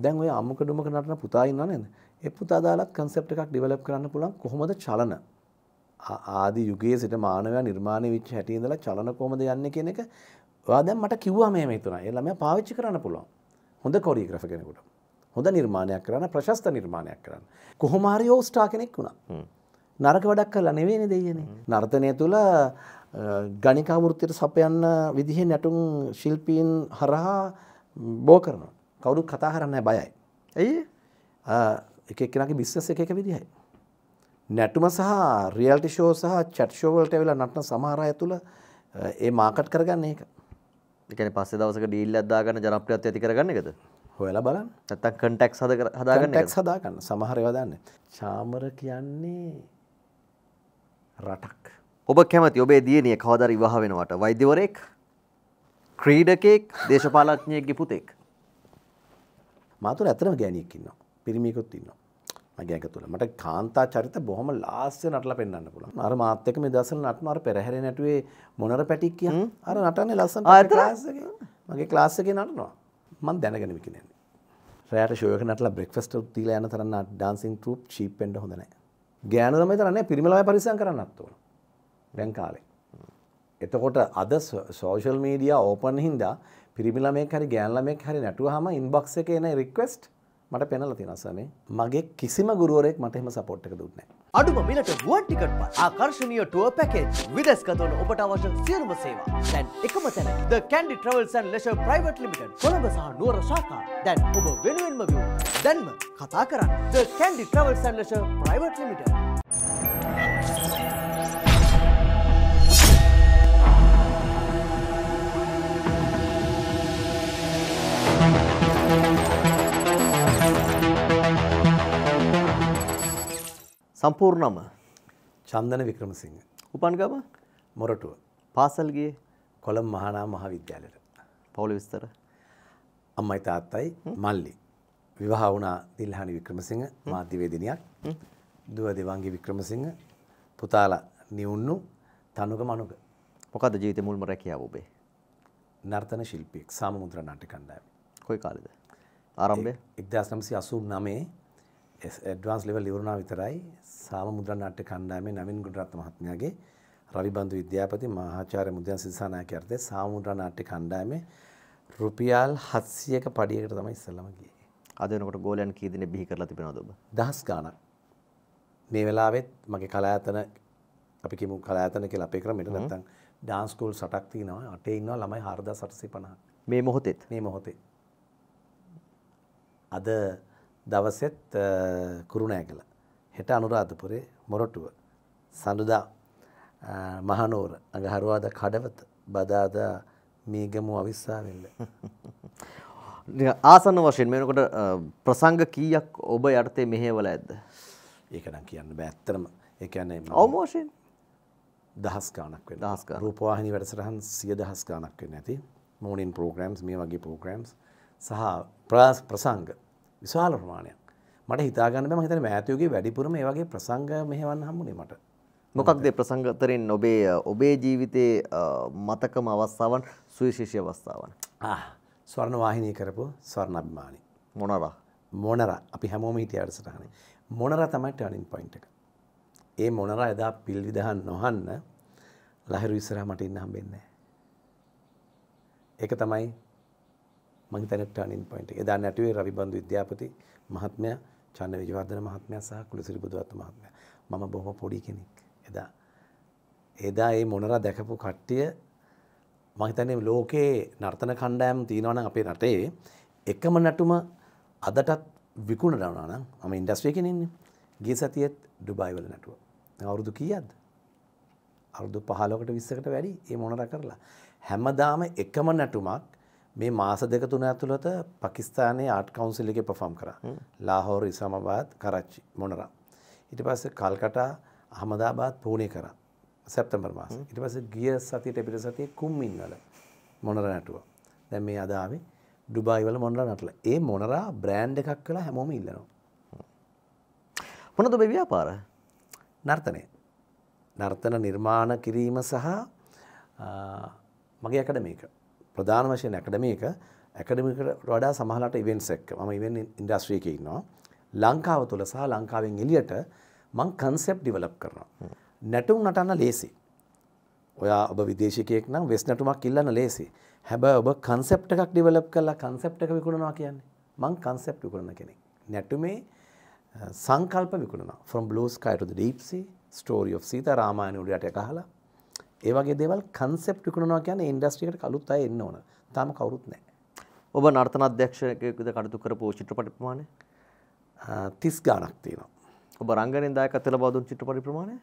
දැන් ඔය අමුක ඩුමක නටන පුතා ඉන්නවා නේද? ඒ පුතා දාලා concept එකක් develop කරන්න පුළුවන් කොහොමද චලන? ආදි යුගයේ සිට මානවයා නිර්මාණය වෙච්ච හැටි ඉඳලා චලන කොහොමද යන්නේ කියන එක ඔයා දැන් මට කිව්වා මේ මේ තුනයි. ඒ ළමයා පාවිච්චි කරන්න පුළුවන්. හොඳ කොරියෝග්‍රාෆර් කෙනෙකුට. හොඳ නිර්මාණයක් කරන්න, ප්‍රශස්ත නිර්මාණයක් කරන්න. කොහොම හරි ඕස්ටා කෙනෙක් වුණා. නරක වැඩක් කළා නෙවෙයිනේ දෙයියනේ. නර්තනය තුළ ගණිකා වෘත්තියට සපයන්න විදිහේ නැටුම් ශිල්පීන් හරහා බෝ කරනවා. කවුරුත් කතා කරන්න බයයි. ඇයි එක කෙනගේ බිස්සස් එක එක විදිහයි. නැටුම සහ රියල්ටි ෂෝ සහ චට්ෂෝවලට වෙලා නටන සමහරය තුළ ඒ මාකට් කරගන්න ඒක එකන පස්සේ දවසක ඩීල් අදදාගන්න ජනප්‍රියත් ඇති කරගන්න එකද හොයලා බලන්න ඇත්තක් කටක් හද හදාගන්න ටක් හදාගන්න සමහරයවදන්න චාමර කියන්නේ රටක් ඔබ කැමති ඔබේ දියනිය කවදර ඉවාහ වෙනවට වෛද්‍යවරයෙක් ක්‍රීඩකෙක් දේශපාලඥයෙක් ගිපුතෙක් මාතුර ඇතරම ගෑනියෙක් ඉන්නවා පිරිමියෙකුත් ඉන්නවා මගේ ඇඟ තුළ මට කාන්තා චරිත බොහොම ලාස්‍ය නටලා පෙන්වන්න පුළුවන් අර මාත් එක්ක මේ දවස්වල නටන අර පෙරහැර නැටුවේ මොනර පැටික් කියන අර නටන්නේ ලස්සන ක්ලාස් එකේ මගේ ක්ලාස් එකේ නටනවා මම දැනගෙන විකිනන්නේ රෑට ෂෝ එක නටලා බ්‍රෙක්ෆාස්ට් එකක් දීලා යන තරම් ඩාන්සින් ට්‍රූප් චීප් වෙන්න හොඳ නැහැ ගෑනු ළමයි තරම් නැහැ පිරිමි ළමයි පරිස්සම් කරන්නත් ඕන දැන් කාලේ එතකොට අද සෝෂල් මීඩියා ඕපන් හින්දා පිරිමි ළමයෙක් හරි ගෑන් ළමයෙක් හරි නැටුවාම ඉන්බොක්ස් එකේ එන රික්වෙස්ට් මට පෙනලා තියෙනවා සමේ. මගේ කිසිම ගුරුවරයෙක් මට එහෙම සපෝට් එක දුන්නේ නැහැ. අඩුම මිලට ගුවන් ටිකට් පත් ආකර්ශනීය ටුව පැකේජ් විදෙස් ගතවන ඔබට අවශ්‍ය සියලුම සේවා දැන් එකම තැන The Candy Travels and Leisure Private Limited Colombo සහ නුවර ශාඛා දැන් ඔබ වෙනුවෙන්ම විවෘත දැන්ම කතා කරන්න The Candy Travels and Leisure Private Limited සම්පූර්ණම චන්දන වික්‍රමසිංහ. උපන් ගම මොරටුව. පාසල්ගේ කොළම් මහනා මහාවිද්‍යාලයට. පවුල විස්තර. අම්මයි තාත්තයි මල්ලි. විවාහ වුණා දිල්හානි වික්‍රමසිංහ මාධ්‍යවේදිනියක්. දුව දෙවංගි වික්‍රමසිංහ පුතාලා නිවුන්නු තනුග මනුග. මොකද ජීවිත මුල්ම රැකියාව ඔබේ. නර්තන ශිල්පියෙක් සාම මුද්‍ර නාට්‍ය කණ්ඩායම. කොයි කාලෙද? ආරම්භය 1989 ඇඩ්වාන්ස් ලෙවල් ඉවරුණා විතරයි සාම මුද්‍රා නාට්‍ය කණ්ඩායමේ නවින් ගුණරත්න මහත්මයාගේ රවිබන්දු විද්‍යාපති මහාචාර්ය මුද්‍රන් සිසානායක යටතේ සාම මුද්‍රා නාට්‍ය කණ්ඩායමේ රුපියල් 700ක පඩියකට තමයි ඉස්සෙල්ලම ගියේ. අද වෙනකොට ගෝලයන් කී දිනේ බිහි කරලා තිබෙනවද ඔබ? දහස් ගාණක්. මේ වෙලාවෙත් මගේ කලායතන අපි කියමු කලායතන කියලා අපේ ක්‍රමයට නැත්තම් ඩාන්ස් ස්කූල් 8ක් තියෙනවා. අටේ ඉන්නවා ළමයි 4850ක්. මේ මොහොතේත්. මේ මොහොතේ. අද දවසෙත් කුරුණෑගල හෙට අනුරාධපුරේ මොරටුව සඳුදා මහනෝර අඟහරවාද කඩවත බදාද මීගමු අවිස්සාවෙල්ල. ආසන වශයෙන් මෙනකොට ප්‍රසංග කීයක් ඔබ යටතේ මෙහෙවල ඇද්ද. ඒකනම් කියන්න බැත්තරම එකන්නේ අවමෝෂයෙන් දහස් ගානක් වෙන දහස්ක රූපවාහිනි වැඩසටහන් සිය දහස් ගානක් වෙන්න ඇති මෝනින් පෝග්‍රම්ස් මේ වගේ පෝග්‍රම්ස් සහ ප්‍රාස් ප්‍රසංග විශාල ප්‍රමාණයක් මට හිතාගන්න ම හිතන මෑතයෝගේ වැඩිපුරම ඒ වගේ ප්‍රසංග මෙහවන්න හම්බුනේ මට මොකක්ද ප්‍රසංගතරෙන් ඔබේ ඔබේ ජීවිතයේ මතකම අවස්ථාවන් සුවිශේෂය අවස්ථාවන් ස්වර්ණවාහිනය කරපු ස්වර්ණ අභිමානි මොනවා මොනර අපි හැමෝම හිටිය අඩසටහන මොනර තමයි ටනින් පොයින්ට එක ඒ මොනර එදා පිල්විදහන් නොහන්න ලහිරු විසරහ මට ඉන්න හම්බෙන්නේ ඒක තමයි මං හිතන්නේ ටර්නින් පොයින්ට් එක. එදා නැටුවේ රවිබන්දු විද්‍යාපති මහත්මයා, චන්න විජයවර්ධන මහත්මයා සහ කුලසිරි බුදුවත්ත මහත්මයා. මම බොහොම පොඩි කෙනෙක් එදා. එදා මේ මොනරා දැකපු කට්ටිය මං හිතන්නේ ලෝකේ නර්තන කණ්ඩායම් තියෙනවා නම් අපේ රටේ එකම නැටුම අදටත් විකුණනවා නම් මම ඉන්ඩස්ට්‍රි එකේ ඉන්නේ. ගිය සතියේත් ඩුබායි වල නැටුවා. දැන් අවුරුදු කීයක්ද? අවුරුදු 15කට 20කට වැඩි ඒ මොනරා කරලා. හැමදාම එකම නැටුමක් මේ මාස දෙක තුන ඇතුළත පකිස්ානයේ ආට් කවන්සිල් එක පෆම් කර ලාහෝර ඉසමබාත් කරච්චි මොනරා. ඉට පස්ස කල්කටා අහමදාබාත් පූුණේ කර සැප්තම්බර් මාස ඉට පස ගිය සතිට පිට සතිය කුම්මින් වල මොනර නැටුව දැ මේ අදාවේ ඩුබයිවල මොනර නටල ඒ මොනරා බ්‍රෑන්් එකක් කලා හැමෝම ඉල්ලනවා. මොනද බැව්‍යාපාර නර්තනය නර්තන නිර්මාණ කිරීම සහ මගේ අකඩ මේක ප්‍රධාන වශයෙන් ඇකඩමික ඇකඩමිකට වඩා සමහලට ඉවෙන්ස් එක්ක මම ඉවෙන් ඉන්ඩස්ට්‍රී එකේ ඉන්නවා ලංකාව තුළ සහ ලංකාවෙන් එළියට මං කන්සෙප් ඩිවලප් කරනවා නැටුම් නටන්න ලේසි ඔයා ඔබ විදේශිකයෙක් නම් වෙස් නැටුමක් ඉල්ලන්න ලේසි හැබැයි ඔබ කන්සෙප්ට් එකක් ඩිවලොප් කරලා කන්සෙප්ට් එක විකුණනවා කියන්නේ මං කන්සෙප්ට් විකුණන කෙනෙක් නැටුමේ සංකල්ප විකුණනවා from blue sky to the deep sea story of Sita රාමායන උඩට අහලා ඒවගේ දෙවල් කන්සෙප් ිකුණනවා කියන ඉන්ඩස්ට්‍රිකට කලුත් අය එන්න ඕන තම කවරුත් නෑ ඔබ නර්තන අධ්‍යක්ෂයකද කටතු කර පෝ චිත්‍රපට ප්‍රමාණය තිස් ගානක් තියෙනවා ඔබ රංගනෙන් දායක අතල බවදුන් චිත්‍රපටි ප්‍රමාණය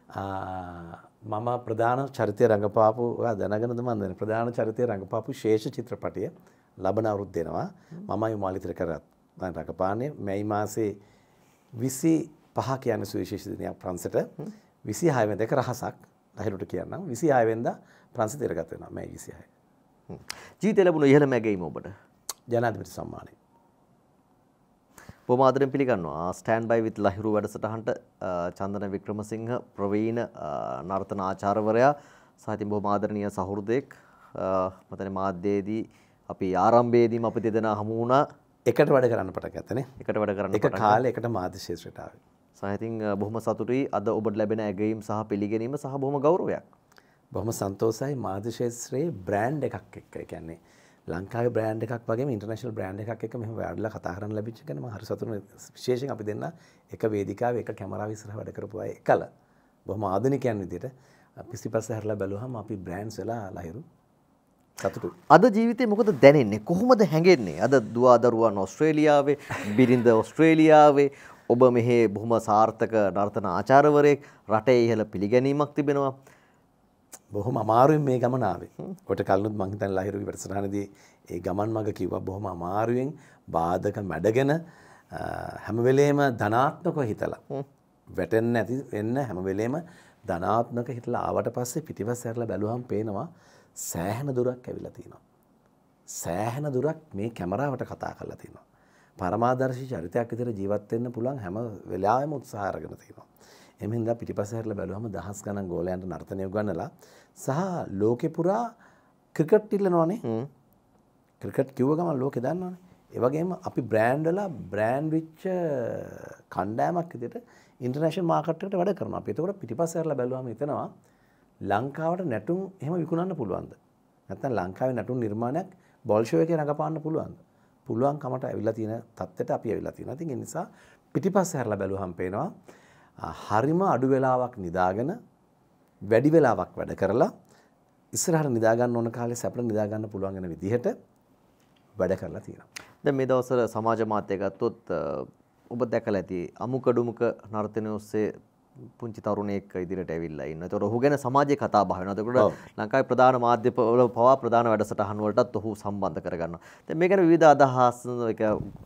මම ප්‍රධාන චරිතය රඟපාපු දැනගෙනද මන්දන ප්‍රධාන චරිතය රඟපාපු ශේෂ චිත්‍රපටය ලබන අවුරුත් දෙනවා මමයි මාලිතර කරත් රඟපානය මැයි මාසේ විසි පහ කියන සුවිශේෂ දෙනයක් ප්‍රන්සට විසි හයම දෙක රහසක් අහිරුට කියන්නම් විසි ආයවෙන්ද ප්‍රන්සි තෙරගත් වෙන මැ විසිහය ජීත ලැබුණ ඉහළ මැගේීම ඔබට ජනාධපිට සම්මානය බොමාදරෙන් පිළිගන්නවා ස්ටෑන් බයි විත් ලහිරු වැඩසටහන්ට චන්දන වික්‍රමසිංහ ප්‍රවීණ නර්තන ආචාරවරයා සාතින් බොමාදරණය සහුරුදෙක් මතන මාධ්‍යයේදී අපි ආරම්භේදීම අපි දෙදෙන හමුණ එකට වැඩ කරන්න පට ඇතන එකට වැඩ කරන්න එක කාල එකට මාධ්‍යශේෂ්‍රටාව සහිතින් uh, බොහොම සතුටුයි අද ඔබට ලැබෙන ඇගීම් සහ පිළිගැනීම සහ බොහොම ගෞරවයක්. බොහොම සන්තෝසයි මාධ්‍ය ශේත්‍රයේ බ්‍රෑන්ඩ් එකක් එක්ක. ඒ කියන්නේ ලංකාවේ බ්‍රෑන්ඩ් එකක් වගේම ඉන්ටර්නැෂනල් බ්‍රෑන්ඩ් එකක් එක්ක මෙහෙම වැඩලා කතා කරන්න ලැබිච්ච එක ගැන මම හරි සතුටුයි. විශේෂයෙන් අපි දෙන්න එක වේදිකාවේ එක කැමරාව ඉස්සරහ වැඩ කරපු අය එකල. බොහොම ආධුනිකයන් විදිහට පිස්සිපස්ස හැරලා බැලුවාම අපි බ්‍රෑන්ඩ්ස් වෙලා ලහිරු සතුටු. අද ජීවිතේ මොකද දැනෙන්නේ? කොහොමද හැඟෙන්නේ? අද දුවදරුවන් ඕස්ට්‍රේලියාවේ, බිරිඳ ඕස්ට්‍රේලියාවේ, ඔබ මෙහි බොහොම සාර්ථක නර්තන ආචාරවරයෙක් රටේ ඉහළ පිළිගැනීමක් තිබෙනවා. බොහොම අමාරුවෙන් මේ ගමන ආවේ. කොට කලනුත් මං හිතන්නේ ලහිරුගේ වැඩසටහනදී ඒ ගමන් මඟ කිව්වා බොහොම අමාරුවෙන් බාධක මැඩගෙන හැම වෙලේම ධනාත්මකව හිතලා වැටෙන්න ඇති වෙන්න හැම වෙලේම ධනාත්මක හිතලා ආවට පස්සේ පිටිපස්ස ඇරලා බැලුවම පේනවා සෑහෙන දුරක් ඇවිල්ලා තියෙනවා. සෑහෙන දුරක් මේ කැමරාවට කතා කරලා තියෙනවා. පරමාදර්ශී චරිතයක් විදිහට ජීවත් වෙන්න පුළුවන් හැම වෙලාවෙම උත්සාහ අරගෙන තිනවා. එහෙම හින්දා පිටිපස්ස හැරලා බැලුවම දහස් ගණන් ගෝලයන්ට නර්තනය උගන්වලා සහ ලෝකෙ පුරා ක්‍රිකට් ඉල්ලනවානේ. ක්‍රිකට් කිව්ව ගමන් ලෝකෙ දන්නවනේ. ඒ වගේම අපි බ්‍රෑන්ඩ් වල බ්‍රෑන්ඩ් විච් කණ්ඩායමක් විදිහට ඉන්ටර්නැෂනල් මාකට් එකට වැඩ කරනවා. අපි ඒකට පිටිපස්ස හැරලා බැලුවම හිතනවා ලංකාවට නැටුම් එහෙම විකුණන්න පුළුවන්ද? නැත්නම් ලංකාවේ නැටුම් නිර්මාණයක් බොල්ෂොයකේ රඟපාන්න පුළුවන්ද? පුළුවන්කමට ඇවිල්ලා තියෙන තත්ත්වයට අපි ඇවිල්ලා තියෙනවා. ඉතින් ඒ නිසා පිටිපස්ස හැරලා බැලුවහම පේනවා හරිම අඩු වෙලාවක් නිදාගෙන වැඩි වෙලාවක් වැඩ කරලා ඉස්සරහට නිදා ගන්න ඕන කාලේ සැපට නිදා ගන්න පුළුවන් වෙන විදිහට වැඩ කරලා තියෙනවා. දැන් මේ දවස්වල සමාජ මාධ්‍ය ගත්තොත් ඔබ දැකලා ඇති අමුකඩුමුක නර්තනය ඔස්සේ පුංචි තරුණයෙක් ඉදිරියට ඇවිල්ලා ඉන්න. ඒතකොට ඔහු ගැන සමාජයේ කතා බහ වෙනවා. ඒතකොට ලංකාවේ ප්‍රධාන මාධ්‍ය වල පවා ප්‍රධාන වැඩසටහන් වලටත් ඔහු සම්බන්ධ කරගන්නවා. දැන් මේ ගැන විවිධ අදහස් ඒක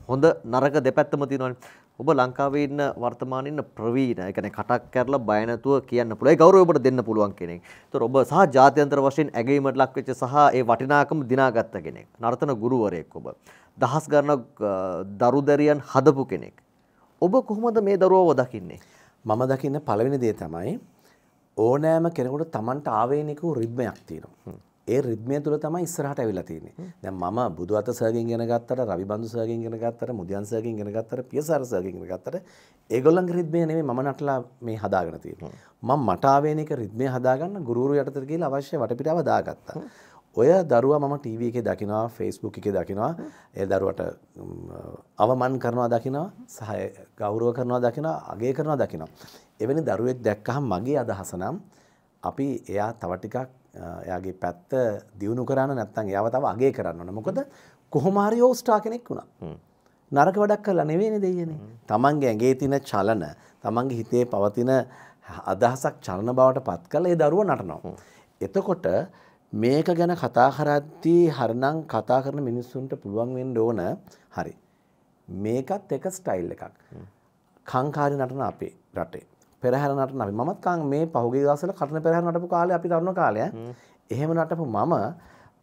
හොඳ නරක දෙපැත්තම තියෙනවානේ. ඔබ ලංකාවේ ඉන්න වර්තමානයේ ඉන්න ප්‍රවීණ, ඒ කියන්නේ කටක් කරලා බය නැතුව කියන්න පුළුවන්. ඒ ගෞරවය ඔබට දෙන්න පුළුවන් කෙනෙක්. ඒතකොට ඔබ සහ ජාත්‍යන්තර වශයෙන් ඇගීමට ලක් වෙච්ච සහ ඒ වටිනාකම දිනාගත්ත කෙනෙක්. නර්තන ගුරුවරයෙක් ඔබ. දහස් ගණනක් දරුදැරියන් හදපු කෙනෙක්. ඔබ කොහොමද මේ දරුවව දකින්නේ? මම දකින්න පළවෙනි දේ තමයි ඕනෑම කෙනෙකුට තමන්ට ආවේනිකු රිද්මයක් තියෙනවා. ඒ රිද්මය තුළ තමයි ඉස්සරහට ඇවිල්ලා තියෙන්නේ. දැන් මම බුදුඅත සර්ගෙන් ඉගෙන ගත්තට, රවි බඳු සර්ගෙන් ඉගෙන ගත්තට, මුදියන් සර්ගෙන් ඉගෙන ගත්තට, පියසාර සර්ගෙන් ඉගෙන ගත්තට, ඒගොල්ලන්ගේ රිද්මය නෙමෙයි මම නටලා මේ හදාගෙන තියෙන්නේ. මම මට ආවේනික රිද්මය හදාගන්න ගුරුවරු යටතට ගිහිල්ලා අවශ්‍ය වටපිටාව දාගත්තා. ඔය දරුවා මම ටීව එක දකිනවා ෆෙස්බුක් එක දකිනවා ඒ දරුවට අවමන් කරනවා දකිනවා සහය ගෞරුව කරනවා දකිනවා අගේ කරනවා දකිනවා. එවැනි දරුවෙක් දැක්කහම් මගේ අදහස නම් අපි එයා තවටිකක් එයාගේ පැත්ත දියුණු කරන්න නැත්තන් එයාව තව අගේ කරන්න ඕන මොකද කොහොමහරි ඕස්ටා කෙනෙක් වුණා. නරක වැඩක් කරලා නෙවෙයිනේ දෙයියනේ. තමන්ගේ ඇඟේ තියෙන චලන, තමන්ගේ හිතේ පවතින අදහසක් චලන බවට පත් කරලා ඒ දරුවා නටනවා. එතකොට මේක ගැන කතා කරද්දී හරනම් කතා කරන මිනිස්සුන්ට පුළුවන් වෙන්න ඕන හරි. මේකත් එක ස්ටයිල් එකක්. කංකාරී නටන අපේ රටේ. පෙරහැර නටන අපි මමත් කං මේ පහුගිය දවස්වල කටන පෙරහැර නටපු කාලේ අපි තරුණ කාලය. එහෙම නටපු මම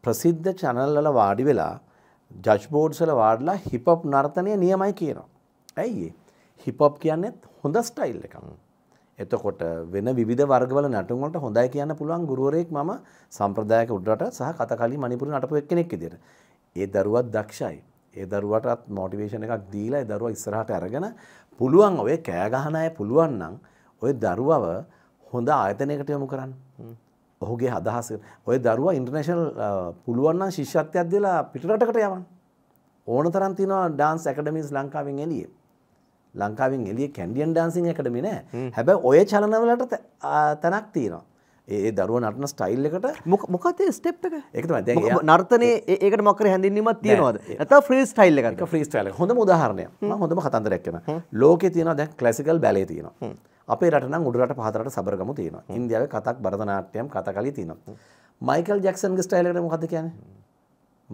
ප්‍රසිද්ධ channel වල වාඩි වෙලා ජජ් බෝඩ්ස් වල වාඩිලා හිප් හොප් නර්තනය නියමයි කියනවා. ඇයි ඒ? හිප් හොප් කියන්නේත් හොඳ ස්ටයිල් එකක්. එතකොට වෙන විධ වර්ගවල නටුන්වලට හොඳයි කියන්න පුළුවන් ගුරුවරයෙක් මම සම්ප්‍රදායක උඩරට සහ කතකලි මනිපුර නටපු එක්කෙනෙක් විදියට. ඒ දරුවත් දක්ෂයි. ඒ දරුවටත් මොටිවේෂන් එකක් දීලා ඒ දරුවා ඉස්සරහට අරගෙන පුළුවන් ඔය කෑ ගහන අය පුළුවන් නම් ඔය දරුවව හොඳ ආයතනයකට යොමු කරන්න. ඔහුගේ අදහස ඔය දරුවා ඉන්ටර්නේෂනල් පුළුවන් නම් ශිෂ්‍යත්වයක් දීලා පිටරටකට යවන්න. ඕන තරම් තියෙනවා ඩාන්ස් ඇකඩමිස් ලංකාවෙන් එළියේ. ලංකාවෙන් එලිය කැඩියන් ඩාන්සිං එකට මින හැබැ ඔය චලනවලට තැනක් තියෙනවා ඒ දරුව නටන ස්ටයිල් එකට මොකතේ ස්ටප් එක එකම දැ නර්තනය ඒකට මොකර හැඳින්ීමත් තියෙනවාද ඇත ්‍රී ස්ටයිල් එක ්‍රී ස්ටයිල් හොඳ උදාහරණය හොඳම කතන්දරක්න ලෝක තියෙන දැ කලසිකල් බැලේ තියෙන අපේ රටන උඩරට පහතරට සබරගම තියෙන ඉන්දියාව කතක් බරධනාට්‍යයම් කත කලි තියෙනවා මයිකල් ජක්සන්ගේ ස්ටයිල්ලට මොකද කියන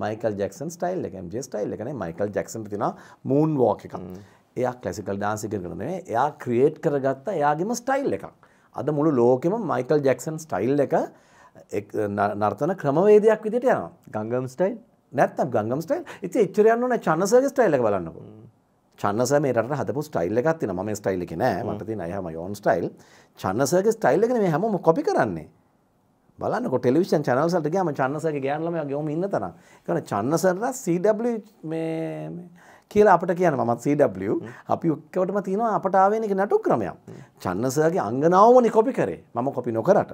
මයිකල් ජක්සන් ස්ටයිල් එක ජ ස්ටයිල් එකන මයිකල් ජක්සන් තින මූන් ෝකකම් එයා කලසිකල් ඩාන්සික කරනේ එයා ක්‍රියේට් කරගත්ත එයාගෙම ස්ටයිල් එකක් අද මුළු ලෝකෙම මයිකල් ජැක්සන් ස්ටයිල් එක නර්තන ක්‍රමවේදයක් විදිට යන ගංගම් ස්ටයිල් නැත්තම් ගංගම් ස්ටයිල් ඉති එච්චරයන්න න චන්නසගේ ස්ටයිල්ල බලන්නකු චන්නස මේ රට හදපු ස්ටයිල් එකක් තින ම ස්ටයිල්ලි නෑ මටති අයහම යෝන් ස්ටයිල් චන්නසගේ ස්ටයිල්ලක මේ හැම කොපි කරන්නේ බලන්න ටෙලිවිෂන් චනවසට ගෑම චන්නසක ගෑන්ලම ගොම ඉන්න තන කන චන්නසරලා සඩ මේ කියලා අපට කියන මත් CW අපි ඔක්කවටම තියෙනවා අපට ආවෙන එක නටු ක්‍රමයක් චන්නසගේ අංගනාවමනි කොපි කරේ මම කොපි නොකරට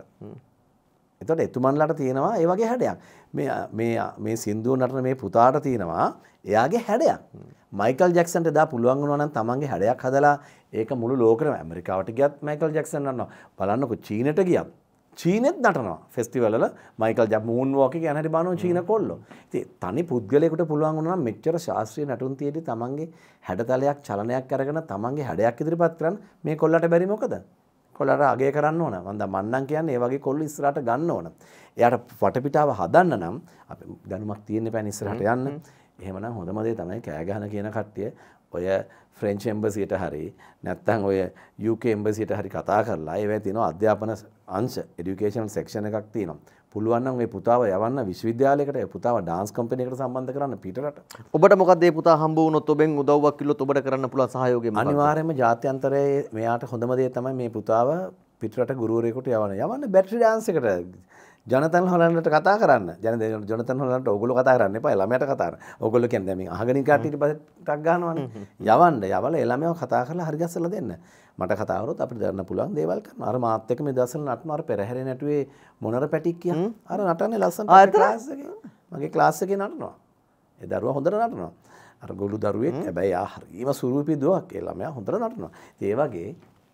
එතට එතුමන්ලට තියෙනවා ඒ වගේ හැඩයක් මේ සිින්දුව නටන මේ පුතාට තියෙනවා එයාගේ හැඩයක් මයිකල් ජක්සන්ට දා පුළුවන් වනන් තමන්ගේ හැඩයක් හදලා ඒක මුළු ලෝකරම ඇමරිකාවට ගත් මයිකල් ජක්සන් න්නවා බලන්නකු චීනට ගියත් චීනෙත් නටනවා ෆෙස්ටිවල මයිකල් ජ මූන්වෝක ගැනට බාන චීන කොල්ලො ති තනි පුද්ගලෙකුට පුළුවන් වුණනම් මෙච්චර ශාස්ත්‍රී නටුන් තියේද තමන්ගේ හැඩතලයක් චලනයක් කරගෙන තමන්ගේ හැඩයක් ඉදිරිපත් කරන්න මේ කොල්ලට බැරි මොකද කොල්ලට අගේ කරන්න ඕන වන්ද මන්නම් කියන්නේ ඒ වගේ කොල්ල ඉස්සරහට ගන්න ඕන එයාට වටපිටාව හදන්න නම් අපි දැනුමක් තියෙන්න පෑන ඉස්සරහට යන්න එහෙමනම් හොඳම දේ තමයි කෑ ගහන කියන කට්ටිය ඔය ෆ්‍රෙන්ච් එම්බසියට හරි නැත්තං ඔය යුක එම්බසියට හරි කතා කරලා ඒවැ තින අධ්‍යාපන අංශ එඩියුකේෂනල් සෙක්ෂන් එකක් තියෙනවා. පුළුවන් නම් මේ පුතාව යවන්න විශ්වවිද්‍යාලයකට ඒ පුතාව ඩාන්ස් කම්පැනි එකට සම්බන්ධ කරන්න පිටරට. ඔබට මොකද මේ පුතා හම්බ වුණොත් ඔබෙන් උදව්වක් කිව්වොත් ඔබට කරන්න පුළුවන් සහයෝගය මොකක්ද? අනිවාර්යයෙන්ම ජාත්‍යන්තරයේ මෙයාට හොඳම දේ තමයි මේ පුතාව පිටරට ගුරුවරයෙකුට යවන්න. යවන්න බැටරි ඩාන්ස් එකට. ජනතන් හොලන්නට කතා කරන්න ජන ජනතන් හොලන්නට ඔගොලු කතා කරන්න එපා ළමයට කතා කරන්න. ඔගොල්ලෝ කියන්නේ දැන් මේ අහගෙන ඉන්න කට්ටියට පස්සේ ටක් ගන්නවනේ. යවන්න යවලා ළමයව කතා කරලා හරි ගස්සලා දෙන්න. මට කතාවරොත් අපිට දරන්න පුළුවන් දේවල් කරන අර මාත් එක්ක මේ දසන නටන අර පෙරහැරේ නැටුවේ මොනර පැටික් කියන අර නටන්නේ ලස්සන ක්ලාස් එකේ මගේ ක්ලාස් එකේ නටනවා ඒ දරුවා හොඳට නටනවා අර ගොළු දරුවෙක් හැබැයි ආ හරිම සුරූපී දුවක් ඒ ළමයා හොඳට නටනවා ඒ වගේ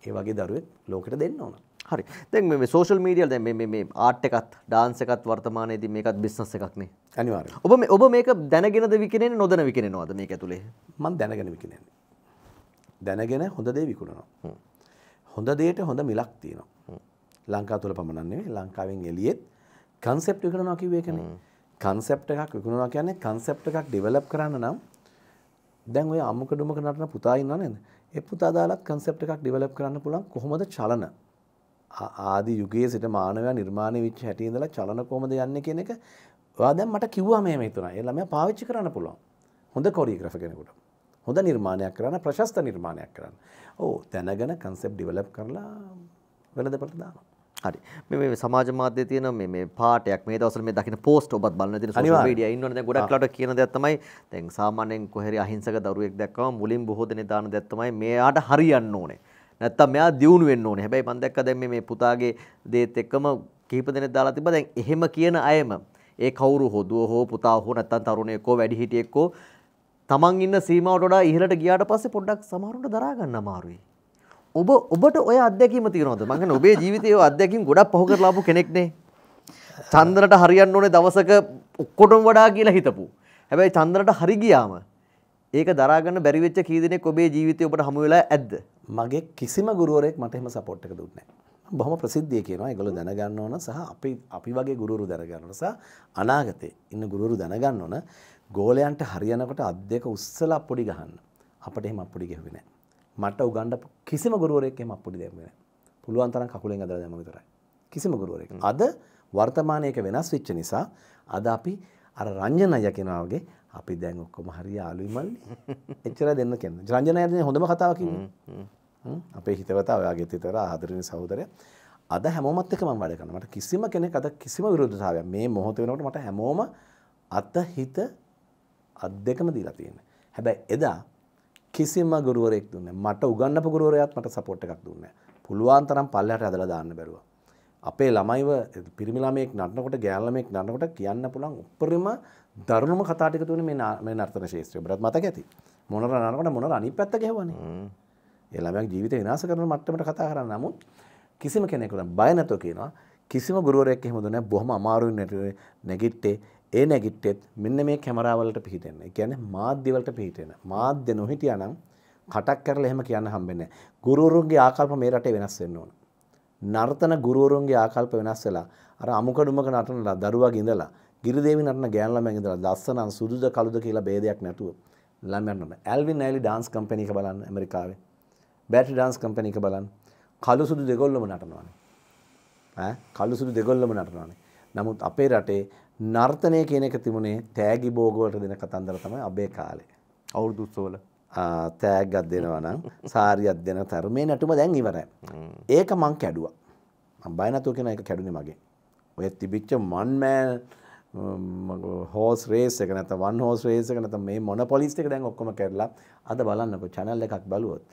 ඒ වගේ දරුවෙක් ලෝකෙට දෙන්න ඕන හරි දැන් මේ සෝෂල් මීඩියල් දැන් මේ මේ ආට් එකත් ඩාන්ස් එකත් වර්තමානයේදී මේකත් බිස්නස් එකක් නේ අනිවාර්යයෙන් ඔබ මේ ඔබ මේක දැනගෙනද විකිනෙන්නේ නොදැන විකිනෙනවද මේක ඇතුලේ මම දැනගෙන විකිනෙන්නේ දැනගෙන හොඳ දේ විකුණනවා. හොඳ දේට හොඳ මිලක් තියෙනවා. ලංකා තුළ පමණන්නේ ලංකාවෙන් එලියෙත් කන්සෙප්ට කරනවා කිව්වේ කන කන්සෙප්ට එකක් විකුණවා කියන්නේ කන්සෙප්ට එකක් ඩිවලප් කරන්න නම් දැන් ඔය අම්මක ඩුම කරනටන පුතා ඉන්නනද එ පුතා දාලත් කන්සෙප්ට එකක් ඩිවලප් කරන්න පුළන් කොහොමද චලන ආදි යුගයේ සිට මානවයා නිර්මාණය විච් හැටියඳලා චලන කොමද යන්න කියන එක වා දැන් මට කිව්වා මේ මෙතුනා එල්ලම පාවිච්චි කරන්න පුළුවන් හොඳ කොරියග්‍රහ කෙනෙකුට හොඳ නිර්මාණයක් කරන්න ප්‍රශස්ත නිර්මාණයක් කරන්න. ඕ දැනගෙන කන්සෙප් ඩිවලප් කරලා වෙළඳපොළට දානවා. හරි. මේ මේ සමාජ මාධ්‍යයේ තියෙන මේ මේ පාඩයක් මේ දවස්වල මේ දකින්න පෝස්ට් ඔබත් බලන දින සෝෂල් මීඩියා ඉන්නවනේ දැන් ගොඩක් ලාට කියන දෙයක් තමයි දැන් සාමාන්‍යයෙන් කොහරි අහිංසක දරුවෙක් දැක්කම මුලින් බොහෝ දෙනේ දාන දෙයක් තමයි මෙයාට හරියන්න ඕනේ. නැත්තම් මෙයා දියුණු වෙන්න ඕනේ. හැබැයි මම දැක්කා දැන් මේ මේ පුතාගේ දේත් එක්කම කීප දෙනෙක් දාලා තිබ්බා. දැන් එහෙම කියන අයම ඒ කවුරු හොදුව හෝ පුතා හෝ නැත්තම් තරුණයෙක් හෝ වැඩිහිටියෙක් හෝ තමන් ඉන්න සීමාවට වඩා ඉහළට ගියාට පස්සේ පොඩ්ඩක් සමහරුන්ට දරා ගන්න අමාරුයි. ඔබ ඔබට ඔය අත්දැකීම තියෙනවද? මං කියන්නේ ඔබේ ජීවිතයේ ඔය අත්දැකීම් ගොඩක් පහු කරලා ආපු කෙනෙක්නේ. චන්දනට හරියන්න ඕනේ දවසක ඔක්කොටම වඩා කියලා හිතපු. හැබැයි චන්දනට හරි ගියාම ඒක දරාගන්න බැරි වෙච්ච කී දෙනෙක් ඔබේ ජීවිතේ ඔබට හමු වෙලා ඇද්ද? මගේ කිසිම ගුරුවරයෙක් මට එහෙම සපෝට් එක දුන්නේ නැහැ. බොහොම ප්‍රසිද්ධිය කියනවා ඒගොල්ලෝ දැනගන්න ඕන සහ අපි අපි වගේ ගුරුවරු දැනගන්න ඕන සහ අනාගතේ ඉන්න ගුරුවරු දැනගන්න ඕන ගෝලයන්ට හරියනකොට අත් දෙක උස්සලා පොඩි ගහන්න. අපිට එහෙම අපොඩි ගැහුවේ නැහැ. මට උගන්න කිසිම ගුරුවරයෙක් එහෙම අපොඩි දැම්මේ නැහැ. පුළුවන් තරම් කකුලෙන් ඇදලා දැම්ම විතරයි. කිසිම ගුරුවරයෙක්. අද වර්තමානයේක වෙනස් වෙච්ච නිසා අද අපි අර රංජන අය කෙනා වගේ අපි දැන් ඔක්කොම හරිය ආලුයි මල්ලි. එච්චර දෙන්න කියන්නේ. රංජන අය හොඳම කතාව කිව්වේ. අපේ හිතවතා ඔයාගේ හිතතර ආදරණීය සහෝදරය. අද හැමෝමත් එක මම වැඩ කරනවා. මට කිසිම කෙනෙක් අද කිසිම විරුද්ධතාවයක් මේ මොහොත වෙනකොට මට හැමෝම අත හිත අත් දෙකම දීලා තියෙන්නේ. හැබැයි එදා කිසිම ගුරුවරයෙක් දුන්නේ මට උගන්නපු ගුරුවරයාත් මට සපෝට් එකක් දුන්නේ පුළුවන් තරම් පල්ලෙහාට ඇදලා දාන්න බැරුවා. අපේ ළමයිව පිරිමි ළමයෙක් නටනකොට ගෑනු ළමයෙක් නටනකොට කියන්න පුළුවන් උපරිම දරුණුම කතා ටික තුනේ මේ මේ නර්තන ශාස්ත්‍රය. ඔබට මතක ඇති. මොනර නටනකොට මොනර අනිත් පැත්ත ගැහුවානේ. ඒ ළමයාගේ ජීවිතය විනාශ කරන මට්ටමට කතා කරන්නේ නමුත් කිසිම කෙනෙකුට බය නැතුව කියනවා කිසිම ගුරුවරයෙක් එහෙම දුන්නේ නැහැ. බොහොම අමාරුවෙන් නැගිට්ටේ. ඒ නැගිට්ටෙත් මෙන්න මේ කැමරාවලට පිහිටෙන්න. ඒ කියන්නේ මාධ්‍යවලට පිහිටෙන. මාධ්‍ය නොහිටියානම් කටක් කරලා එහෙම කියන්න හම්බෙන්නේ නැහැ. ගුරුවරුන්ගේ ආකල්ප මේ රටේ වෙනස් වෙන්න ඕන. නර්තන ගුරුවරුන්ගේ ආකල්ප වෙනස් වෙලා අර අමුකඩුමක නටනලා දරුවාගේ ඉඳලා ගිරිදේවි නටන ගෑන් ළමයන් ඉඳලා දස්සනන් සුදුද කළුද කියලා ભેදයක් නැතුව ළමයන් නටන. ඇල්වින් ඇලි ඩාන්ස් කම්පැනි එක බලන්න ඇමරිකාවේ. බැටරි ඩාන්ස් කම්පැනි එක බලන්න. කළු සුදු දෙගොල්ලම නටනවානේ. ඈ කළු සුදු දෙගොල්ලම නටනවානේ. නමුත් අපේ රටේ නර්තනය කියන එක තිබුණේ තෑගි බෝගවලට දෙන කතන්දර තමයි අබේ කාලේ. අවුරුදු උත්සවවල තෑග්ගත් දෙනවා නම් සාරියක් දෙන තර මේ නැටුම දැන් ඉවරයි. ඒක මං කැඩුවා. මම බය නැතුව කියන එක කැඩුනේ මගේ. ඔය තිබිච්ච මන් මෑන් හෝස් රේස් එක නැත වන් හෝස් රේස් එක නැත මේ මොනොපොලිස් එක දැන් ඔක්කොම කැඩලා අද බලන්නකො channel එකක් බලුවොත්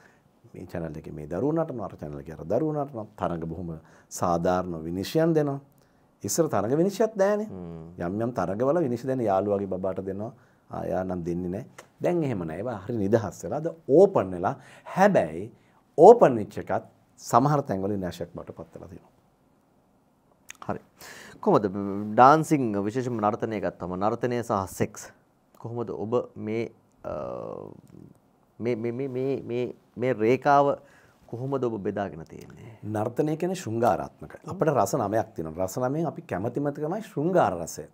මේ channel එකේ මේ දරුවෝ නටනවා අර channel එකේ අර දරුවෝ නටනවා තරඟ බොහොම සාධාරණ විනිශ්චයන් දෙනවා ඉස්සර තරග විනිශ්චයත් නෑනේ. යම් යම් තරගවල විනිශ්චය දැන් යාළුවාගේ බබාට දෙනවා. ආයා නම් දෙන්නේ නෑ. දැන් එහෙම නෑ. ඒවා හරි නිදහස් වෙලා. අද ඕපන් වෙලා. හැබැයි ඕපන් වෙච්ච එකත් සමහර තැන්වල විනාශයක් බවට පත් වෙලා තියෙනවා. හරි. කොහොමද ඩාන්සිං විශේෂම නර්තනය ගත්තම නර්තනය සහ සෙක්ස් කොහොමද ඔබ මේ මේ මේ මේ මේ මේ රේඛාව කොහොමද ඔබ බෙදාගෙන තියෙන්නේ? නර්තනය කියන්නේ ශෘංගාරාත්මක. අපිට රස නමයක් තියෙනවා. රස නමෙන් අපි කැමැතිම තමයි ශෘංගාර රසය.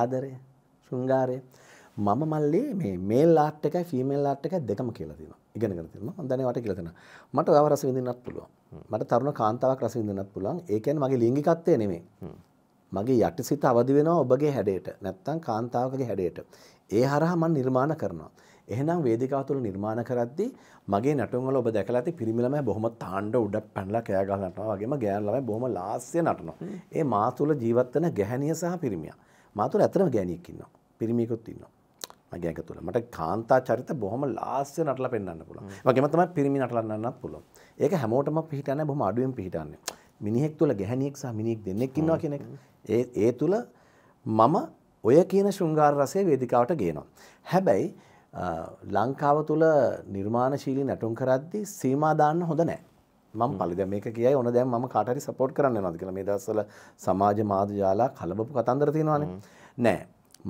ආදරය, ශෘංගාරය. මම මල්ලේ මේ මේල් ආට් එකයි ෆීමේල් ආට් එකයි දෙකම කියලා තියෙනවා. ඉගෙනගෙන තියෙනවා. මම දැනේ වට කියලා තියෙනවා. මට ඔයාව රස විඳින්නත් පුළුවන්. මට තරුණ කාන්තාවක් රස විඳින්නත් පුළුවන්. ඒ කියන්නේ මගේ ලිංගිකත්වය නෙමෙයි. මගේ යටිසිත අවදි වෙනවා ඔබගේ හැඩයට නැත්තම් කාන්තාවකගේ හැඩයට. ඒ හරහා මම නිර්මාණ කරනවා. එහෙනම් වේදිකාව තුළ නිර්මාණ කරද්දී මගේ නැටුම් වල ඔබ දැකලා ඇති පිරිමි ළමයි බොහොම තාණ්ඩ උඩ පැනලා කෑ ගහලා නටනවා වගේම ගෑනු ළමයි බොහොම ලාස්‍ය නටනවා. ඒ මා තුළ ජීවත් වෙන ගැහණිය සහ පිරිමියා. මා තුළ ඇත්තම ගෑණියෙක් ඉන්නවා. පිරිමියෙකුත් ඉන්නවා. මගේ ඇඟ තුළ. මට කාන්තා චරිත බොහොම ලාස්‍ය නටලා පෙන්වන්න පුළුවන්. වගේම තමයි පිරිමි නටලා නටන්නත් පුළුවන්. ඒක හැමෝටම පිහිටන්නේ බොහොම අඩුවෙන් පිහිටන්නේ. මිනිහෙක් තුළ ගැහැනියෙක් සහ මිනිෙක් දෙන්නෙක් ඉන්නවා කියන එක. ඒ ඒ තුළ මම ඔය කියන ශෘංගාර රසය වේදිකාවට ගේනවා. හැබැයි ලංකාව තුළ නිර්මාණශීලී නැටුම් කරද්දි සීමා දාන්න හොඳ නැහැ. මම පලිද මේක කියයි ඕන දැන් මම කාට හරි සපෝට් කරන්න යනවාද කියලා මේ දවස්වල සමාජ මාධ්‍ය ජාලා කලබපු කතන්දර තියෙනවානේ. නෑ.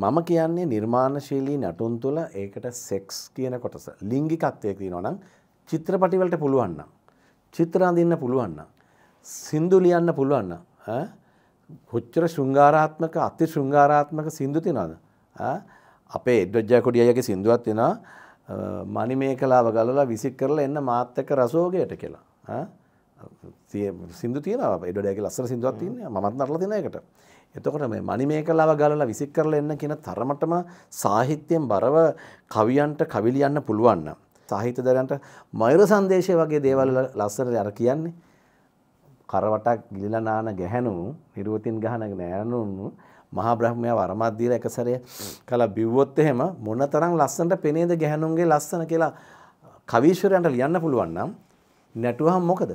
මම කියන්නේ නිර්මාණශීලී නැටුම් තුළ ඒකට සෙක්ස් කියන කොටස ලිංගිකත්වය තියෙනවා නම් චිත්‍රපටිවලට පුළුවන් නම් චිත්‍ර අඳින්න පුළුවන් නම් සින්දු ලියන්න පුළුවන්න කොච්චර ශෘංගාරාත්මක අති ශෘංගාරාත්මක සින්දු තිනද අපේ එඩ්ඩජයකොඩියගේ සින්දුවත් තිෙන මනි මේ කලාව ගලලා විසික් කරලා එන්න මාත්තක රසෝගයට කියලා සිින්දු තියන එඩඩයක ලස්සර සිදුවත් තින්නේ මත් නරල තින එකට එතකොට මේ මනි මේ කලාව ගලලා විසික් කරල එන්න කියන තරමටම සාහිත්‍යයෙන් බරව කවියන්ට කවිලියන්න පුළුවන්න සාහිත්‍ය දරන්ට මෛර සංදේශය වගේ දේවල් ලස්සර යර කියන්නේ කරවටක් ගිලිලා නාන ගැහැණු නිරුවතින් ගහන නෑනුන්නු මහා බ්‍රහ්මයා වරමක් දීලා එක සැරේ කළා බිව්වොත් එහෙම මොනතරම් ලස්සනට පෙනේද ගැහණුන්ගේ ලස්සන කියලා කවීශ්වරයන්ට ලියන්න පුළුවන් නම් නැටුවහම මොකද?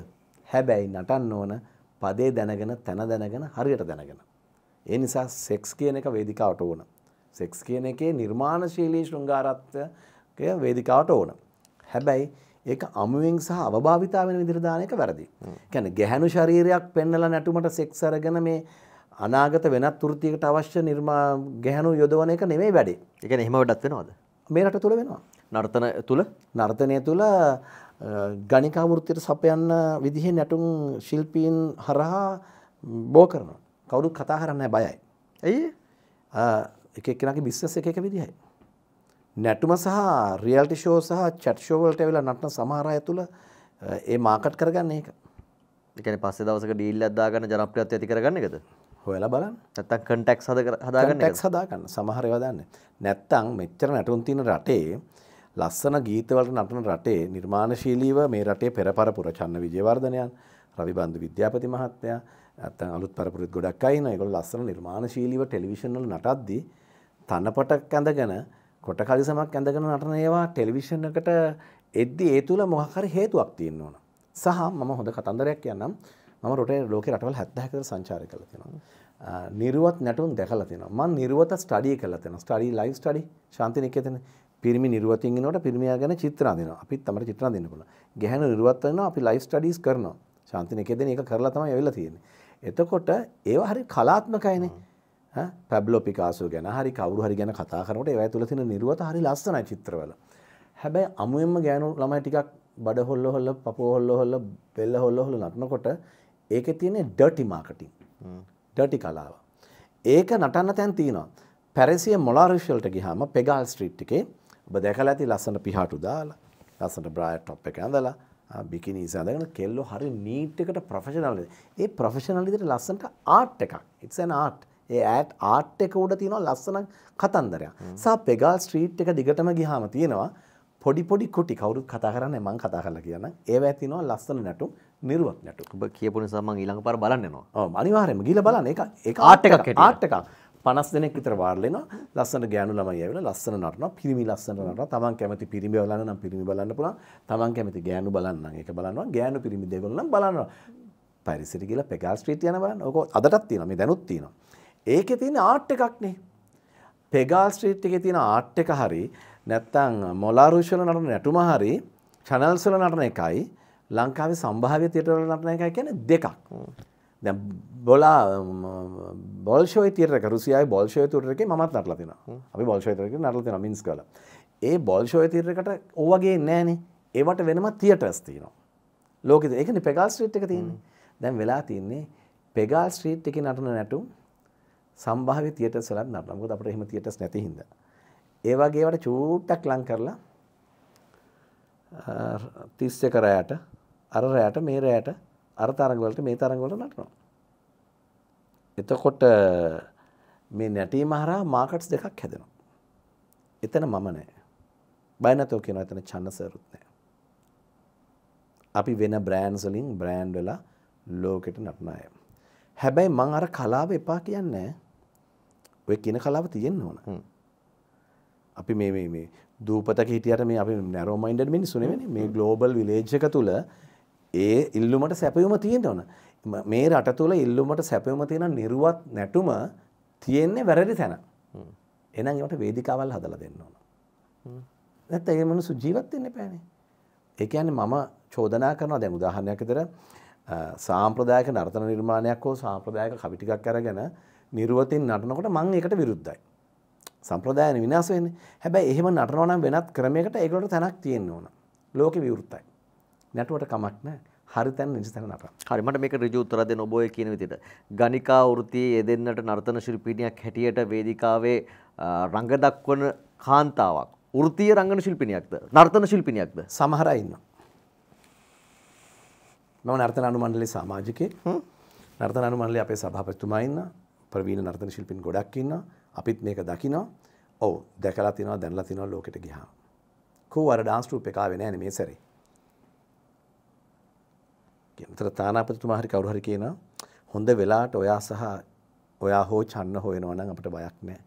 හැබැයි නටන්න ඕන පදේ දැනගෙන තන දැනගෙන හරියට දැනගෙන. ඒ නිසා සෙක්ස් කියන එක වේදිකාවට ඕන. සෙක්ස් කියන එකේ නිර්මාණශීලී ශෘංගාරත්වය වේදිකාවට ඕන. හැබැයි ඒක අමුවෙන් සහ අවභාවිතා වෙන විදිහට දාන එක වැරදි. කියන්නේ ගැහැණු ශරීරයක් පෙන්නලා නැටුමට සෙක්ස් අරගෙන මේ අනාගත වෙනත් වෘත්තියකට අවශ්‍ය නිර්මා ගැහැණු යොදවන එක නෙමෙයි වැඩේ. ඒ කියන්නේ එහෙම වැඩක් වෙනවද? මේ රට තුල වෙනවා. නර්තන තුල නර්තනය තුල ගණිකා වෘත්තියට සපයන්න විදිහේ නැටුම් ශිල්පීන් හරහා බෝ කරනවා. කවුරුත් කතා කරන්නේ බයයි. ඇයි? එක එක්කෙනාගේ බිස්නස් එක එක විදිහයි. නැටුම සහ රියල්ටි ෂෝ සහ චැට් ෂෝ වලට ඇවිල්ලා නටන සමහර අය තුල ඒ මාකට් කරගන්නේ ඒක. ඒ කියන්නේ පස්සේ දවසක ඩීල් එකක් දාගන්න ජනප්‍රියත්වය ඇති කරගන්න එකද? හොයලා බලන්න. නැත්තම් කන්ටැක්ට්ස් හද හදාගන්න. කන්ටැක්ට්ස් හදාගන්න. සමහර ඒවා දන්නේ. නැත්තම් මෙච්චර නැටුම් තියෙන රටේ ලස්සන ගීතවලට නටන රටේ නිර්මාණශීලීව මේ රටේ පෙරපරපුර චන්න විජේවර්ධනයන්, රවි බන්දු විද්‍යාපති මහත්තයා, නැත්තම් අලුත් පරපුරෙත් ගොඩක් අය ඉන්නවා. ඒගොල්ලෝ ලස්සන නිර්මාණශීලීව ටෙලිවිෂන් වල නටද්දී තනපට කැඳගෙන කොට කලිසමක් ඇඳගෙන නටන ඒවා ටෙලිවිෂණකට එද්දි ඒ තුළ මොහකර හේතුවක් තියෙන්න ඕන. සහ මම හොඳ කතන්දරයක් කියන්නම් මම රොටේ ලෝක රටවල් හැත්තහැකර සංචාර කළ තිෙනවා. නිරුවත් නැටුම් දැකල තින මන් නිරුවත ස්ටඩිය කල තින ස්ටඩී ලයි ටඩි ශන්තිනකතන පිරිමි නිරුවතින් නොට පිරිමියා ගැන චිත්‍රාදින අපි තම චිත්‍රා දෙන්නකුල ගැන නිරුවත්වන්න අපි ලයි ටඩිස් කරන ශන්තිනකෙදන එක කරලා තම ඇවෙල තියෙන. එතකොට ඒව හරි කලාත්මකයිනේ පැබ්ලෝ පිකාසෝ ගැන හරි කවරු හරි ගැන කතා කරනට ඒවය තුළ තින නිරුවත හරි ලස්සන චිත්‍රවල හැබැයි අමුෙන්ම ගෑනු ළමයි ටිකක් බඩ හොල්ල හොල්ල පපෝහොල්ල හොල්ල බෙල්ල හොල්ල හොල නටනකොට ඒක තියන්නේ ඩටි මාකටින් ඩටි කලාව ඒක නටන්න තැන් තියෙනවා පැරසිය මොලාරිශල්ට ගිහාම පෙගල් ස්ට්‍රීට් එකේ ඔබ දැකලා ඇති ලස්සන පිහාටු දාලා ලස්සට බ්‍රයිට් ටොප් එක ඇඳලා බිකිනි සඳගෙන කෙල්ලෝ හරි නීට් එකට ප්‍රොෆෙෂනල් ඒ ප්‍රොෆෙෂනල් විදිහට ලස්සනට ආර්ට් එකක් ඉට්ස් ඇන් ආර්ට් ඒ ඇට් ආට් එක උඩ තියෙනවා ලස්සන කතන්දරයක්. සහ පෙගල් ස්ට්‍රීට් එක දිගටම ගියාම තියෙනවා පොඩි පොඩි කුටි කවුරුත් කතා කරන්නේ මං කතා කරලා කියන්න. ඒව ඇතිනවා ලස්සන නැටුම් නිර්වත් නැටුම්. ඔබ කියපු නිසා මං ඊළඟ පාර බලන්න යනවා. ඔව් අනිවාර්යයෙන්ම ගිහලා බලන්න. ඒක ඒක ආට් එකක් ආට් එකක්. පනස් දෙනෙක් විතර වාර්ලෙනවා ලස්සන ගෑනු ළමයි ඇවිල්ලා ලස්සන නටනවා පිරිමි ලස්සන නටනවා තමන් කැමති පිරිමි බලන්න නම් පිරිමි බලන්න පුළුවන් තමන් කැමති ගෑනු බලන්න නම් ඒක බලනවා ගෑනු පිරිමි දෙකම නම් බලනවා පැරිසිට ගිහලා පෙගල් ස්ට්‍රීට් යන බලන්න ඕක අදටත් තියෙනවා මේ දැනුත් තියෙනවා ඒකේ තියෙන ආට් එකක්නේ. පෙගාල් ස්ට්‍රීට් එකේ තියෙන ආට් එක හරි නැත්තම් මොලාරුෂ් වල නටන නැටුම හරි channels වල නටන එකයි ලංකාවේ සම්භාව්‍ය තියටර් වල නටන එකයි කියන්නේ දෙකක්. දැන් බොලා බොල්ෂොයි තියටර් එක රුසියාවේ බොල්ෂොයි තියටර් එකේ මමත් නටලා තිනවා. අපි බොල්ෂොයි තියටර් එකේ නටලා තිනවා මින්ස්ක් වල. ඒ බොල්ෂොයි තියටර් එකට ඕවා ගේන්නේ නැහනේ. ඒවට වෙනම තියටර්ස් තියෙනවා. ලෝකෙද ඒකනේ පෙගාල් ස්ට්‍රීට් එක තියෙන්නේ. දැන් වෙලා තියෙන්නේ පෙගාල් ස්ට්‍රීට් එකේ නටන නැටුම් සම්භාව්‍ය තියටර්ස් වලත් නටනවා. මොකද අපිට එහෙම තියටර්ස් නැති හින්දා. ඒ වගේ ඒවට චූට්ටක් ලං කරලා 31 රැයට අර රැයට මේ රැයට අර තරඟ වලට මේ තරඟ වලට නටනවා. එතකොට මේ නැටීම හරහා මාකට්ස් දෙකක් හැදෙනවා. එතන මම නෑ. බය නැතෝ කියනවා එතන චන්න සරුත් නෑ. අපි වෙන බ්‍රෑන්ඩ්ස් වලින් බ්‍රෑන්ඩ් වෙලා ලෝකෙට නටන අය. හැබැයි මං අර කලාව එපා කියන්නේ නෑ. ඔය කියන කලාව තියෙන්න ඕන. අපි මේ මේ මේ දූපතක හිටියට මේ අපි නැරෝ මයින්ඩඩ් මිනිස්සු නෙවෙයි මේ ග්ලෝබල් විලේජ් එක තුල ඒ ඉල්ලුමට සැපයුම තියෙන්න ඕන. මේ රට තුල ඉල්ලුමට සැපයුම තියෙන නිර්වත් නැටුම තියෙන්නේ වැරදි තැන. එහෙනම් ඒවට වේදිකාවල් හදලා දෙන්න ඕන. නැත්නම් ඒ මිනිස්සු ජීවත් වෙන්න බෑනේ. ඒ කියන්නේ මම චෝදනා කරනවා දැන් උදාහරණයක් විතර සාම්ප්‍රදායික නර්තන නිර්මාණයක් හෝ සාම්ප්‍රදායික කවි ටිකක් අරගෙන නිර්වතෙන් නටනකොට මං ඒකට විරුද්ධයි. සම්ප්‍රදායන විනාශ වෙන්නේ. හැබැයි එහෙම නටනවා නම් වෙනත් ක්‍රමයකට ඒකට තැනක් තියෙන්න ඕන. ලෝකෙ විවෘතයි. නැටුවට කමක් නැහැ. හරි තැන නිසි තැන නටන. හරි මට මේක ඍජු උත්තර දෙන්න ඔබ ඔය කියන විදිහට. ගණිකා වෘත්තියේ යෙදෙන්නට නර්තන ශිල්පිනියක් හැටියට වේදිකාවේ රඟ දක්වන කාන්තාවක් වෘත්තීය රංගන ශිල්පිනියක්ද? නර්තන ශිල්පිනියක්ද? සමහර අය ඉන්නවා. මම නර්තන අනුමණ්ඩලයේ සමාජිකයෙක්. නර්තන අනුමණ්ඩලයේ අපේ සභාපතිතුමා ඉන්නවා. ප්‍රවීණ නර්තන ශිල්පින් ගොඩක් ඉන්නවා. අපිත් මේක දකිනවා. ඔව් දැකලා තිනවා දැනලා තිනවා ලෝකෙට ගියාම. කෝ අර ඩාන්ස් ට්‍රූප් එක ආවේ නෑනේ මේ සැරේ. කියනතර තානාපතිතුමා හරි කවුරු හරි කියනවා හොඳ වෙලාවට ඔයා සහ ඔයා හෝ චන්න හොයනවා නම් අපිට බයක් නෑ.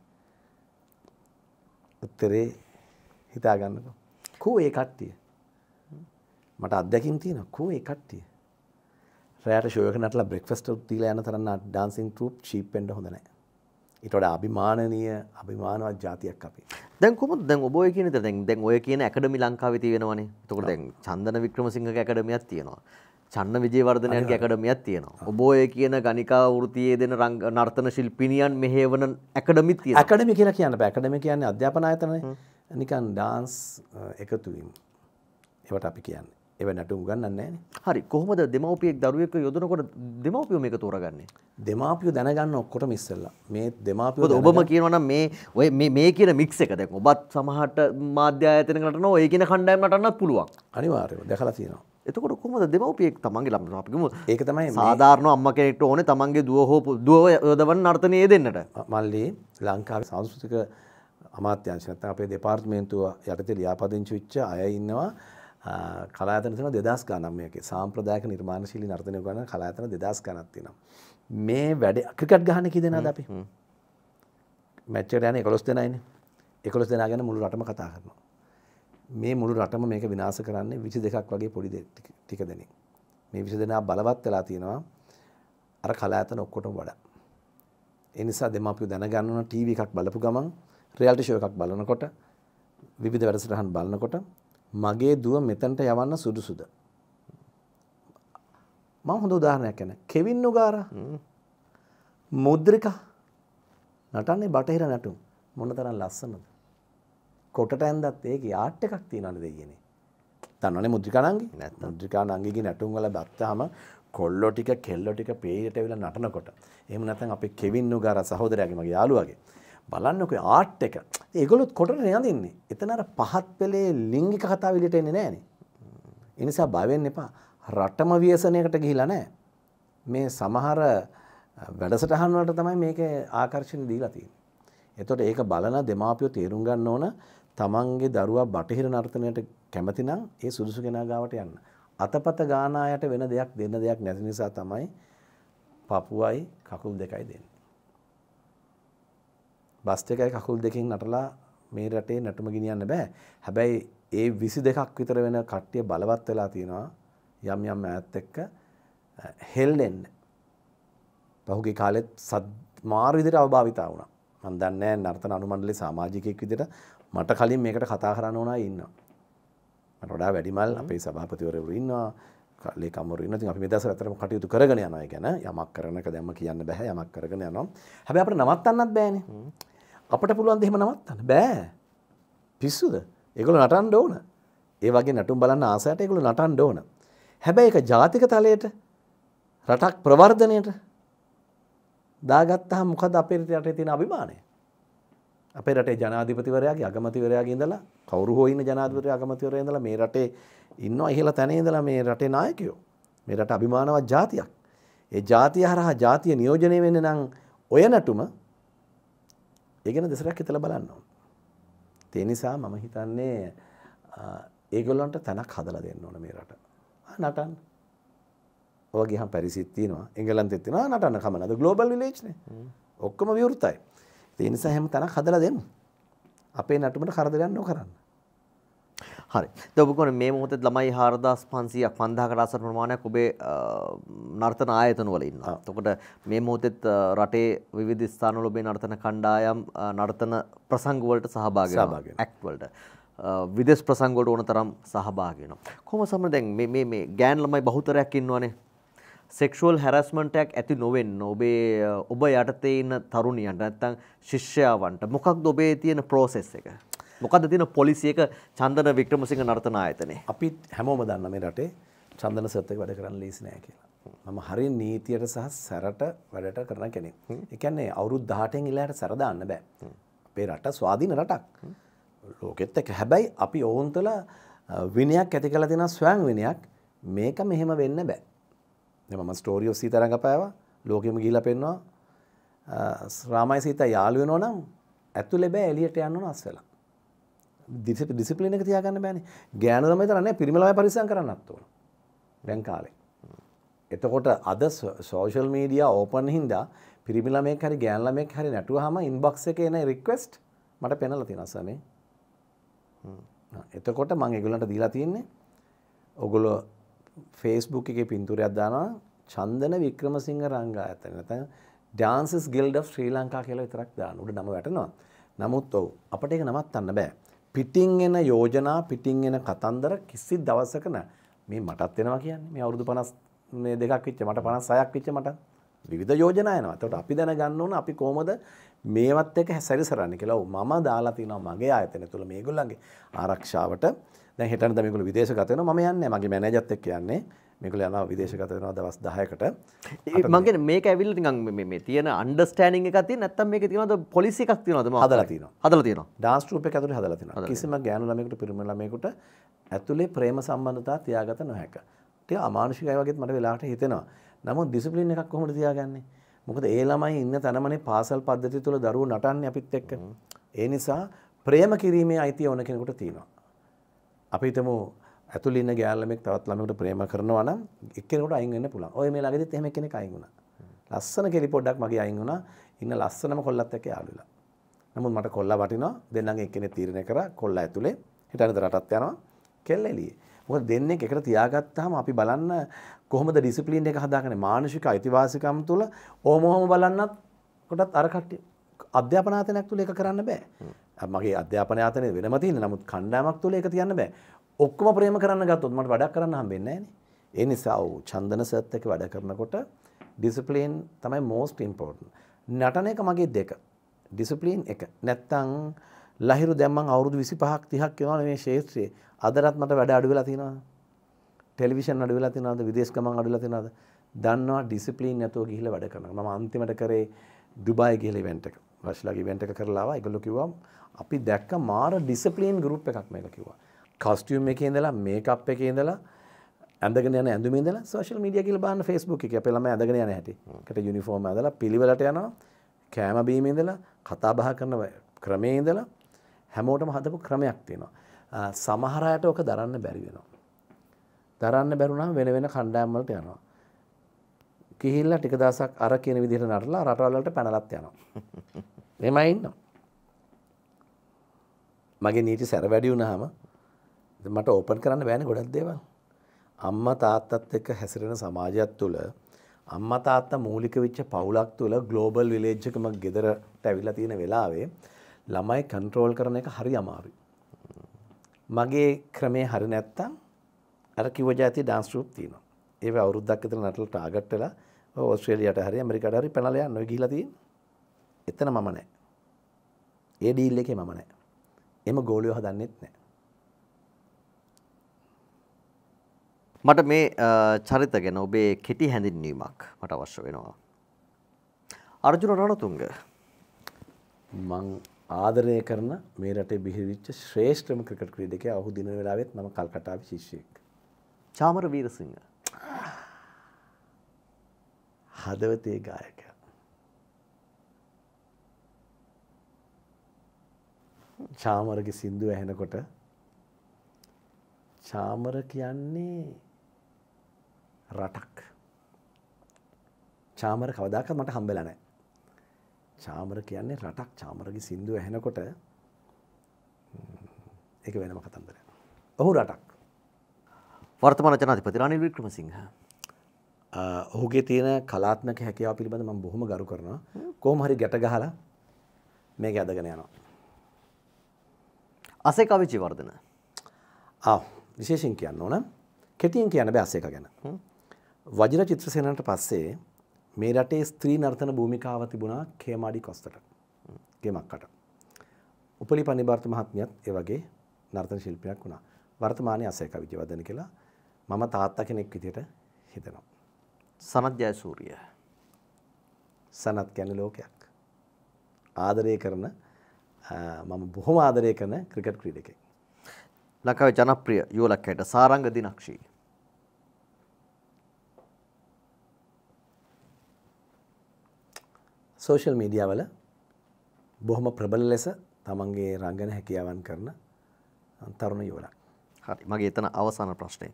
උත්තරේ හිතා ගන්නකෝ. කෝ ඒ කට්ටිය. මට අත්දැකීම් තියෙනවා කෝ ඒ කට්ටිය. රෑට ශෝයකනටලා බෙක්ෆස්ට තිීලා යන තරන්න ඩාන්සින් ටරප් චිප්පෙන්ට හොඳනෑ ඉටොට අභිමානය අභිමානවත් ජාතියක් අපි දැකුම දැ ඔබය කියන දැන් දැන් ඔය කියන ඇකඩමි ලංකාව තියෙනවනේ තකට දැන් චන්දන වික්‍රමසිංහ ඇකඩමියත් තියෙනවා චන්න විජයවර්ධනයන් ඇකඩමියත් තියෙනවා ඔබෝය කියන ගනිකා වෘතියේ දෙන රංග නර්තන ශිල්පිනියන් මෙහේවන ඇකඩමිත් ඇකඩමි කියලා කියන්න ඇකඩමි කියන්නේ අධ්‍යාපනායතන නිකන් ඩාන්ස් එකතුවීම ඒවට අපි කියන්නේ එව නැටුම් ගන්නන්නේ හරි කොහොමද දෙමව්පියෙක් දරුවෙක් යොදනකොට දෙමව්පියෝ මේක තෝරගන්නේ දෙමව්පියෝ දැනගන්න ඔක්කොටම ඉස්සෙල්ලා මේ දෙමව්පියෝ ඔබම කියනවා නම් මේ ඔය මේ මේ කියන මික්ස් එක දැන් ඔබත් සමහරට මාධ්‍ය ආයතනකට නෝ ඒ කියන කණ්ඩායම් නටන්නත් පුළුවන් අනිවාර්යයෙන්ම දැකලා තියෙනවා එතකොට කොහොමද දෙමව්පියෙක් තමන්ගේ ළමන අපිකම ඒක තමයි සාධාරණ අම්ම කෙනෙක්ට ඕනේ තමන්ගේ දුව හෝ දුව යොදවන්න නර්තනයේ දෙන්නට මල්ලි ලංකාවේ සංස්කෘතික අමාත්‍යංශ නැත්නම් අපේ දෙපාර්තමේන්තුව යටතේ ලියාපදිංචි වෙච්ච අය ඉන්නවා කලාතන තින දෙදස් ගනම්යක සාම්ප්‍රදායක නිර්මාණශීලි නර්තනය ගන කලාතන දෙදස් ගනත්තිනම්. මේ වැඩ ක්‍රිකට් ගහන කිදෙන අපි මැච්චර යන එකොස් දෙනයින එකොස් දෙනා ගැන මුළු රටම කතා කරනවා. මේ මුළු රටම මේක විනාස කරන්නේ විසි දෙකක් වගේ පොඩි ටික දෙනෙ. මේ විසි දෙනා බලවත් වෙලා තියෙනවා අර කලාඇතන ඔක්කොටම වඩා. එනිසා දෙමපිය දැනගන්නන ටීව එකක් බලපු ගමන් රියල්ටි ෂෝ එකක් බලනකොට විධ වැඩසටහන් බලනකොට මගේ දුව මෙතනට යවන්න සුදුසුද? මම හොඳ උදාහරණයක් ගන්න. කෙවින් නුගාරා මුද්‍රිකා නටන්නේ බටහිර නැටුම් මොනතරම් ලස්සනද? කොටට ඇඳත් ඒකේ ආට් එකක් තියනවනේ දෙයියනේ. දන්නවනේ මුද්‍රිකා නංගි? නැත්නම් මුද්‍රිකා නංගිගේ නැටුම් වල දැක්කහම කොල්ලෝ ටික කෙල්ලෝ ටික පේයට ඇවිල්ලා නටනකොට. එහෙම නැත්නම් අපේ කෙවින් නුගාරා සහෝදරයාගේ මගේ යාළුවාගේ බලන්නක ආට් එක ඒගොලුත් කොටට යඳන්නේ එතනර පහත් පෙළේ ලිංගික කතා විලිට එන්නේ නෑන එනිසා භවෙන් එපා රටම වියසනයකට ගිහිලා නෑ මේ සමහර වැඩසටහන්වට තමයි මේක ආකර්ශණ දීලතිය එතොට ඒක බලන දෙමාපියෝ තේරුම් ගන්න ඕන තමන්ගේ දරුවා බටහිර නර්තනයට කැමතිනම් ඒ සුදුසු කෙනා ගාවට යන්න අතපත ගානායට වෙන දෙයක් දෙන්න දෙයක් නැති නිසා තමයි පපුුවයි කකුල් දෙකයි දෙන්න බස් එකයි කකුල් දෙකෙන් නටලා මේ රටේ නැටුම ගෙනියන්න බෑ. හැබැයි ඒ 22ක් විතර වෙන කට්ටිය බලවත් වෙලා තියෙනවා යම් යම් ඈත් එක්ක හෙල්ලෙන්න. පහුගිය කාලෙත් සත් මාර විදිහට අවභාවිතා වුණා. මම දන්නේ නර්තන අනුමණ්ඩලේ සමාජිකයෙක් විදිහට මට කලින් මේකට කතා කරන්න ඕන අය ඉන්නවා. මට වඩා වැඩිමල් අපේ සභාපතිවරයවරු ඉන්නවා. ලේකම්වරු ඉන්නවා. ඉතින් අපි මේ දවස්වල අතරම කටයුතු කරගෙන යනවා. ඒ ගැන යමක් කරනක දැම්ම කියන්න බෑ. යමක් කරගෙන යනවා. හැබැයි අපිට නවත්තන්නත් බෑනේ. අපට පුළුවන් දෙහෙම නවත්තන්න බෑ පිස්සුද ඒගොල්ලෝ නටන්න ඕන ඒ වගේ නටුම් බලන්න ආසයට ඒගොල්ලෝ නටන්න ඕන හැබැයි ඒක ජාතික තලයට රටක් ප්‍රවර්ධනයට දාගත්තාම මොකද අපේ රටේ තියෙන අභිමානය අපේ රටේ ජනාධිපතිවරයාගේ අගමතිවරයාගේ ඉඳලා කවුරු හෝ ඉන්න ජනාධිපතිවරයා අගමතිවරයා ඉඳලා මේ රටේ ඉන්නවා ඉහළ තැනේ ඉඳලා මේ රටේ නායකයෝ මේ රට අභිමානවත් ජාතියක් ඒ ජාතිය හරහා ජාතිය නියෝජනය වෙන්න නම් ඔය නටුම ඒ ගැන දෙසරක් හිතලා බලන්න ඕන. ඒ නිසා මම හිතන්නේ ඒගොල්ලන්ට තැනක් හදලා දෙන්න ඕන මේ රට. නටන්න. ඔය ගියහම පැරිසිත් තියෙනවා, එංගලන්තෙත් තියෙනවා නටන්න කම නැද ග්ලෝබල් විලේජ් නේ. ඔක්කොම විවෘතයි. ඒ නිසා හැම තැනක් හදලා දෙන්න. අපේ නටුමට කරදරයක් නොකරන්න. හරි. දවගොන මේ මොහොතේ ළමයි 4500ක් 5000කට ආසන්න ප්‍රමාණයක් ඔබේ නර්තන ආයතන වල ඉන්නවා. එතකොට මේ මොහොතේත් රටේ විවිධ ස්ථානවල ඔබේ නර්තන කණ්ඩායම් නර්තන ප්‍රසංග වලට සහභාගී වෙනවා. ඇක්ට් වලට. විදේශ ප්‍රසංග වලට ඕන තරම් සහභාගී වෙනවා. කොහොම සමන දැන් මේ මේ මේ ගෑන් ළමයි බහුතරයක් ඉන්නවනේ. සෙක්ෂුවල් හැරස්මටයක් ඇති නොවෙන්න ඔබේ ඔබ යටතේ ඉන්න තරුණියන්ට නැත්තං ශිෂ්‍යාවන්ට මොකක් ඔබේ තියෙන ප්‍රෝසෙස් එක මොකද තියෙන පොලිසියක චන්දන වික්‍රමසිංහ නර්තන ආයතනය. අපි හැමෝම දන්න මේ රටේ චන්දන සත් එක වැඩ කරන්න ලේසි නෑ කියලා. මම හරිය නීතියට සහ සැරට වැඩට කරන කෙනෙක්. ඒ කියන්නේ අවුරුදු 18න් ඉලයට සැර දාන්න බෑ. අපේ රට ස්වාධීන රටක්. ලෝකෙත් එක හැබැයි අපි ඔවුන් තුළ විනයක් ඇති කළ දෙෙන ස්වයන් විනයක් මේක මෙහෙම වෙන්න බෑ. මම ස්ටෝරියෝ සීතරඟ පෑව ලෝකෙම ගීල පෙන්වා රාමයි සීත යාලුවෙනෝ නම් ඇතුලෙබෑ එලියට යන්නු අස් වෙලා ඩිසිප්ලින් එක තියාගන්න බෑනේ. ගෑනු ළමයි තරන්නේ පිරිමි ළමයි පරිස්සම් කරන්නත් ඕන. දැන් කාලේ. එතකොට අද සෝෂල් මීඩියා ඕපන් හින්දා පිරිමි ළමයෙක් හරි ගෑනු ළමයෙක් හරි නැටුවාම ඉන්බොක්ස් එකේ එන රික්වෙස්ට් මට පෙනලා තියෙනවා සමේ. එතකොට මං ඒගොල්ලන්ට දීලා තියෙන්නේ ඔගොල්ලෝ Facebook එකේ පින්තූරයක් දානවා චන්දන වික්‍රමසිංහ රංගා ඇතන නැත්නම් Dances Guild of Sri Lanka කියලා විතරක් දාන උඩ නම වැටෙනවා. නමුත් ඔව් අපිට ඒක නමත්තන්න බෑ. පිටින් එන යෝජනා පිටින් එන කතන්දර කිසි දවසක නෑ. මේ මටත් එනවා කියන්නේ. මේ අවුරුදු 50 මේ දෙකක් වෙච්ච මට 56ක් වෙච්ච මට විවිධ යෝජනා එනවා. එතකොට අපි දැනගන්න ඕන අපි කොහොමද මේවත් එක සැරිසරන්නේ කියලා. මම දාලා තිනවා මගේ ආයතන තුල මේගොල්ලන්ගේ ආරක්ෂාවට. දැන් හෙටන දැන් මේගොල්ලෝ විදේශගත වෙනවා. මම යන්නේ මගේ මැනේජර්ත් එක්ක යන්නේ. මේකල යන විදේශගත වෙන දවස් දායකට මගේ මේක ඇවිල් මේ තියන අන්ඩස්ටෑනිං එකති නැත්තම් මේ තිනද පොලිසි එකක් තිනවද හදලා තින හදල තින ඩාස්ටරූප ඇතුළ හදල තින කිසිම ගෑනු ළමෙකුට පිරිමලමෙකුට ඇතුළේ ප්‍රේම සම්බන්ධතා තියාගත නොහැක ටය අමානුෂිකය වගේත් මට වෙලාට හිතෙනවා නමුත් ඩිසිපලින් එකක් කොහොමට තියාගන්නේ මොකද ඒ ළමයි ඉන්න තැනමනේ පාසල් පද්ධති තුළ දරුවෝ නටන්නේ අපිත් එක්ක ඒ නිසා ප්‍රේම කිරීමේ අයිතිය ඕන කෙනෙකුට තියෙනවා අපි හිතමු ඇතුළේ ඉන්න ගෑල්ලමෙක් තවත් ළමයෙකුට ප්‍රේම කරනවා නම් එක්කෙනෙකුට අයින් වෙන්න පුළුවන්. ඔය මේ ළඟදිත් එහෙම එක්කෙනෙක් අයින් වුණා. ලස්සන කෙලි පොඩ්ඩක් මගේ අයින් වුණා. ඉන්න ලස්සනම කොල්ලත් එක්ක යාළුවලා. නමුත් මට කොල්ලා වටිනවා. දෙන්නගේ එක්කෙනෙක් තීරණය කරා කොල්ලා ඇතුලේ හිටනද රටත් යනවා. කෙල්ල එළියේ. මොකද දෙන්නේ එකට තියාගත්තාම අපි බලන්න කොහොමද ඩිසිප්ලින් එක හදාගන්නේ මානසික අයිතිවාසිකම් තුළ ඕමෝම බලන්නත් කොටත් අර කට්ටිය අධ්‍යාපන ආතනයක් තුල ඒක කරන්න බෑ. මගේ අධ්‍යාපන ආතනයේ වෙනම තියෙන නමුත් කණ්ඩායමක් තුල ඒක තියන්න බෑ. ඔක්කොම ප්‍රේම කරන්න ගත්තොත් මට වැඩක් කරන්න හම්බෙන්නේ නැහැ ඒ නිසා ඔව් චන්දන සර්ත් එක වැඩ කරනකොට ඩිසිප්ලින් තමයි most important. නටන එක මගේ දෙක. ඩිසිප්ලින් එක. නැත්තම් ලහිරු දැන් මම අවුරුදු 25ක් 30ක් වෙනවා මේ ශාස්ත්‍රයේ. අදටත් මට වැඩ අඩු වෙලා තියෙනවා. ටෙලිවිෂන් අඩු වෙලා තියෙනවද? විදේශ ගමන් අඩු වෙලා තියෙනවද? දන්නවා ඩිසිප්ලින් නැතුව ගිහිල්ලා වැඩ කරනවා. මම අන්තිමට කරේ ඩුබායි ගිහිල්ලා ඉවෙන්ට් එක. රශ්ලාගේ ඉවෙන්ට් එක කරලා ආවා. ඒගොල්ලෝ කිව්වා අපි දැක්ක මාර ඩිසිප්ලින් ගෲප් එකක් මේක කිව්වා. කස්ටියම් එක ඉඳලා මේකප් එක ඉඳලා ඇඳගෙන යන ඇඳුමින් ඉඳලා සෝෂල් මීඩියා කියලා බලන්න Facebook එකේ අපේ ළමයි ඇඳගෙන යන හැටි. කට යුනිෆෝම් ඇඳලා පිළිවෙලට යනවා. කෑම බීම ඉඳලා කතා බහ කරන ක්‍රමයේ ඉඳලා හැමෝටම හදපු ක්‍රමයක් තියෙනවා. සමහර අයට ඔක දරන්න බැරි වෙනවා. දරන්න බැරුණාම වෙන වෙන කණ්ඩායම් වලට යනවා. ගිහිල්ලා ටික දවසක් අර කියන විදිහට නටලා රටවල් වලට පැනලත් යනවා. එහෙමයි ඉන්නවා. මගේ නීති සැර වැඩි වුණාම මට ඕපන් කරන්න බෑන ගොඩක් දේවල්. අම්ම තාත්තත් එක්ක හැසිරෙන සමාජයක් තුළ අම්ම තාත්ත මූලික විච්ච පවුලක් තුළ ගලෝබල් විලේජ්ජකම ගෙදරට ඇවිල්ලා තියෙන වෙලාවේ ළමයි කන්ට්‍රෝල් කරන එක හරි අමාරු. මගේ ක්‍රමේ හරි නැත්තම් අර කිව ජාති ඩාන්ස්ටරූප් තියෙන ඒ අවුරුද්දක් තර නටල ටාගට්ටල ඔස්ට්‍රේලියට හරි ඇමරිකට හරි පැනලයා නොගීලතිී එතන මම නෑ ඒ ඩීල්ල එකේ මම නෑ එම ගෝලයෝ හදන්නෙත් නෑ මට මේ චරිත ගැන ඔබේ කෙටි හැඳින්වීමක් මට අවශ්‍ය වෙනවා. අර්ජුන රණතුංග මං ආදරය කරන මේ රටේ බිහිවිච්ච ශ්‍රේෂ්ඨම ක්‍රිකට් ක්‍රීඩකයා ඔහු දින වේලාවෙත් මම කල්කටාවේ ශිෂ්‍යයෙක්. චාමර වීරසිංහ. හදවතේ ගායකයා. චාමරගේ සින්දුව ඇහෙනකොට චාමර කියන්නේ රටක්. චාමර කවදාකත් මට හම්බෙලා නෑ. චාමර කියන්නේ රටක් චාමරගේ සින්දුව ඇහෙනකොට එක වෙනම කතන්දර. ඔහු රටක්. වර්තමාන ජනාධිපති රනිල් වික්‍රමසිංහ. ඔහුගේ තියෙන කලාත්මක හැකියාව පිළිබඳ මම බොහොම ගරු කරනවා. කොහොම හරි ගැට ගහලා මේක ඇදගෙන යනවා. අසේක අවිචිවර්ධන. ආ විශේෂයෙන් කියන්න ඕන. කෙටියෙන් කියන්න බෑ අසේක ගැන. වජිර චිත්‍රසේනට පස්සේ මේ රටේ ස්ත්‍රී නර්තන භූමිකාව තිබුණා කේමාඩි කොස්තට ගෙමක්කට. උපලි පනිභාර්ත මහත්මියත් ඒ වගේ නර්තන ශිල්පියක් වුණා. වර්තමානයේ අසේක විජයවර්ධන කියලා මම තාත්තා කෙනෙක් විදිහට හිතනවා. සනත් ජයසූරිය. සනත් කියන්නේ ලෝකයක්. ආදරය කරන මම බොහොම ආදරය කරන ක්‍රිකට් ක්‍රීඩකයෙක්. ලංකාවේ ජනප්‍රිය යුවලක් හැට සාරංග දිනක්ෂී. සෝෂල් මීඩියාවල බොහොම ප්‍රබල ලෙස තමන්ගේ රංගන හැකියාවන් කරන තරුණ යෝලක්. හරි මගේ එතන අවසාන ප්‍රශ්නය.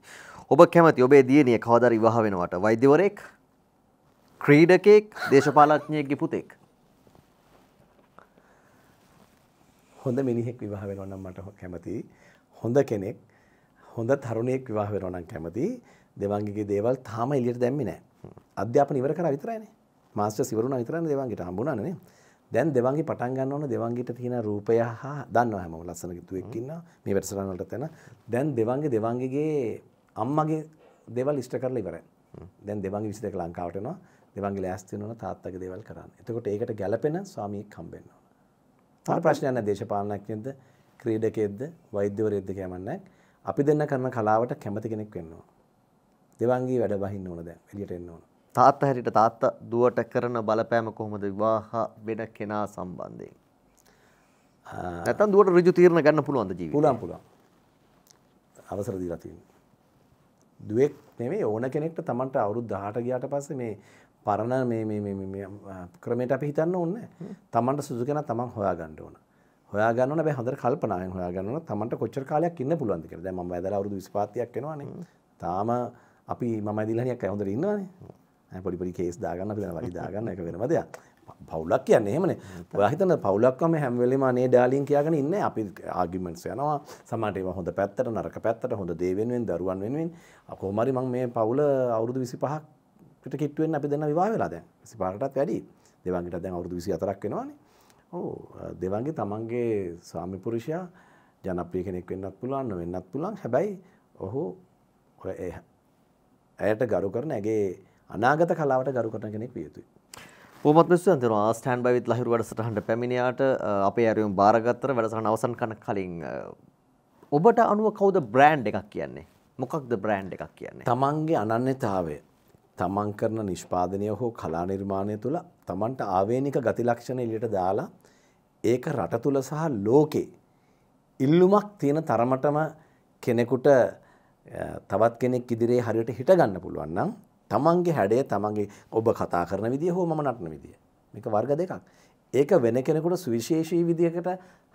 ඔබ කැමති ඔබේ දියණිය කවදා විවාහ වෙනවට වෛද්‍යවරයෙක් ක්‍රීඩකයෙක් දේශපාලඥයෙක්ගේ පුතෙක් හොඳ මිනිහෙක් විවාහ වෙනවා නම් මට කැමතියි. හොඳ කෙනෙක් හොඳ තරුණයෙක් විවාහ වෙනවා නම් කැමතියි. දෙවංගිගේ දේවල් තාම එළියට දැම්මේ නැහැ. අධ්‍යාපන ඉවර කරා විතරයිනේ. මාස්ටර් ඉවරුණා විතරනේ දෙවන්ගේට හම්බුණානේ දැන් දෙවන්ගේ පටන් ගන්න ඕන දෙවන්ගේට තියෙන රූපය හා දන්නවා හැමෝම ලස්සන කිතුවෙක් ඉන්නවා මේ වැඩසටහන වලට යන දැන් දෙවන්ගේ දෙවන්ගේගේ අම්මගේ දේවල් ඉෂ්ට කරලා ඉවරයි දැන් දෙවන්ගේ 22 ලංකාවට එනවා දෙවන්ගේ ලෑස්ති වෙනවා තාත්තගේ දේවල් කරන්න එතකොට ඒකට ගැළපෙන ස්වාමියෙක් හම්බෙන්න ඕන තව ප්‍රශ්නයක් නැහැ දේශපාලනඥයෙක්ද ක්‍රීඩකයෙක්ද වෛද්‍යවරයෙක්ද කියමන්නේ අපි දෙන්න කරන කලාවට කැමති කෙනෙක් වෙන්න ඕන දෙවන්ගේ වැඩ බහින්න ඕන දැන් එළියට එන්න ඕන තාත්තා හැටියට තාත්තා දුවට කරන බලපෑම කොහොමද විවාහ වෙන කෙනා සම්බන්ධයෙන්? නැත්තම් දුවට ඍජු තීරණ ගන්න පුළුවන්ද ජීවිතේ? පුළුවන් පුළුවන්. අවසර දීලා තියෙනවා. දුවෙක් නෙමෙයි ඕන කෙනෙක්ට Tamanට අවුරුදු 18 ගියාට පස්සේ මේ පරණ මේ මේ මේ මේ ක්‍රමයට අපි හිතන්න ඕනේ නැහැ. Tamanට සුදුසු කෙනා Taman හොයාගන්න ඕන. හොයාගන්න ඕන හැබැයි හොඳට කල්පනායෙන් හොයාගන්න ඕන Tamanට කොච්චර කාලයක් ඉන්න පුළුවන්ද කියලා. දැන් මම වැදලා අවුරුදු 25ක් වෙනවානේ. තාම අපි මම ඇදිලා හරියක් හොඳට ඉන්නවානේ. පොඩිපඩි කේස් දාගන්න පිෙන වරි දාගන්න එක වෙනවද පවුලක් කියන්න එහෙමන පොයහිතන පවුලක්ම හැම්වලම නේ ඩාලින් කියගෙන ඉන්න අපි ආගිමෙන්ට්ස් යනවා සමට හොඳ පැත්තට නරක පැත්තට හොඳ දේවෙන්ෙන් දරුවන් වෙනුවෙන් අකෝමරි මං මේ පවුල අවුරුදු විසි පහක්ට කිට්ුවෙන් අපි දෙන්න විවා වෙලාද සිපාටත් වැඩි දෙවන්ගේට දැන් අවුරදු විසි අතරක් වෙනවාන ඕ දෙවන්ගේ තමන්ගේ ස්වාමිපුරුෂයා ජනප්‍රිය කෙනෙක් වෙන්නත් පුළුවන්න වෙන්නත් පුළන් හැබැයි ඔහු ඇයට ගරු කරන ඇගේ අනාගත කලාවට ගරු කරන කෙනෙක් විය යුතුයි. පොමත් මිස්ටර් අන්තිරෝ ස්ටෑන්ඩ් බයි විත් ලහිරු වැඩසටහනට පැමිණියාට අපේ ඇරියුම් බාරගත්තර වැඩසටහන අවසන් කරන කලින් ඔබට අනුව කවුද බ්‍රෑන්ඩ් එකක් කියන්නේ? මොකක්ද බ්‍රෑන්ඩ් එකක් කියන්නේ? තමන්ගේ අනන්‍යතාවය තමන් කරන නිෂ්පාදනය හෝ කලා නිර්මාණය තුළ තමන්ට ආවේනික ගති ලක්ෂණ එළියට දාලා ඒක රට තුළ සහ ලෝකේ ඉල්ලුමක් තියෙන තරමටම කෙනෙකුට තවත් කෙනෙක් ඉදිරියේ හරියට හිට ගන්න පුළුවන් නම් තමන්ගේ හැඩය තමන්ගේ ඔබ කතා කරන විදිය හෝ මම නටන විදිය. මේක වර්ග දෙකක්. ඒක වෙන කෙනෙකුට සුවිශේෂී විදියකට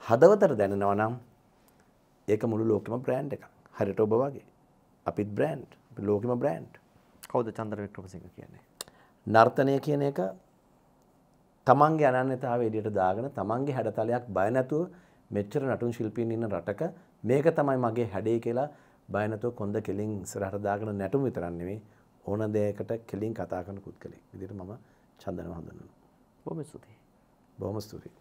හදවතට දැනෙනවා නම් ඒක මුළු ලෝකෙම බ්‍රෑන්ඩ් එකක්. හරියට ඔබ වගේ. අපිත් බ්‍රෑන්ඩ්. අපි ලෝකෙම බ්‍රෑන්ඩ්. කවුද චන්ද්‍ර වික්‍රමසිංහ කියන්නේ? නර්තනය කියන එක තමන්ගේ අනන්‍යතාවය එළියට දාගෙන තමන්ගේ හැඩතලයක් බය නැතුව මෙච්චර නටුන් ශිල්පීන් ඉන්න රටක මේක තමයි මගේ හැඩේ කියලා බය නැතුව කොන්ද කෙලින් ඉස්සරහට දාගෙන නැටුම් විතරක් නෙවෙයි ඕන දෙයකට කෙලින් කතා කරන පුද්ගලෙක් විදිහට මම චන්දනව හඳුන්වනවා. බොහොම ස්තුතියි. බොහොම ස්තුතියි.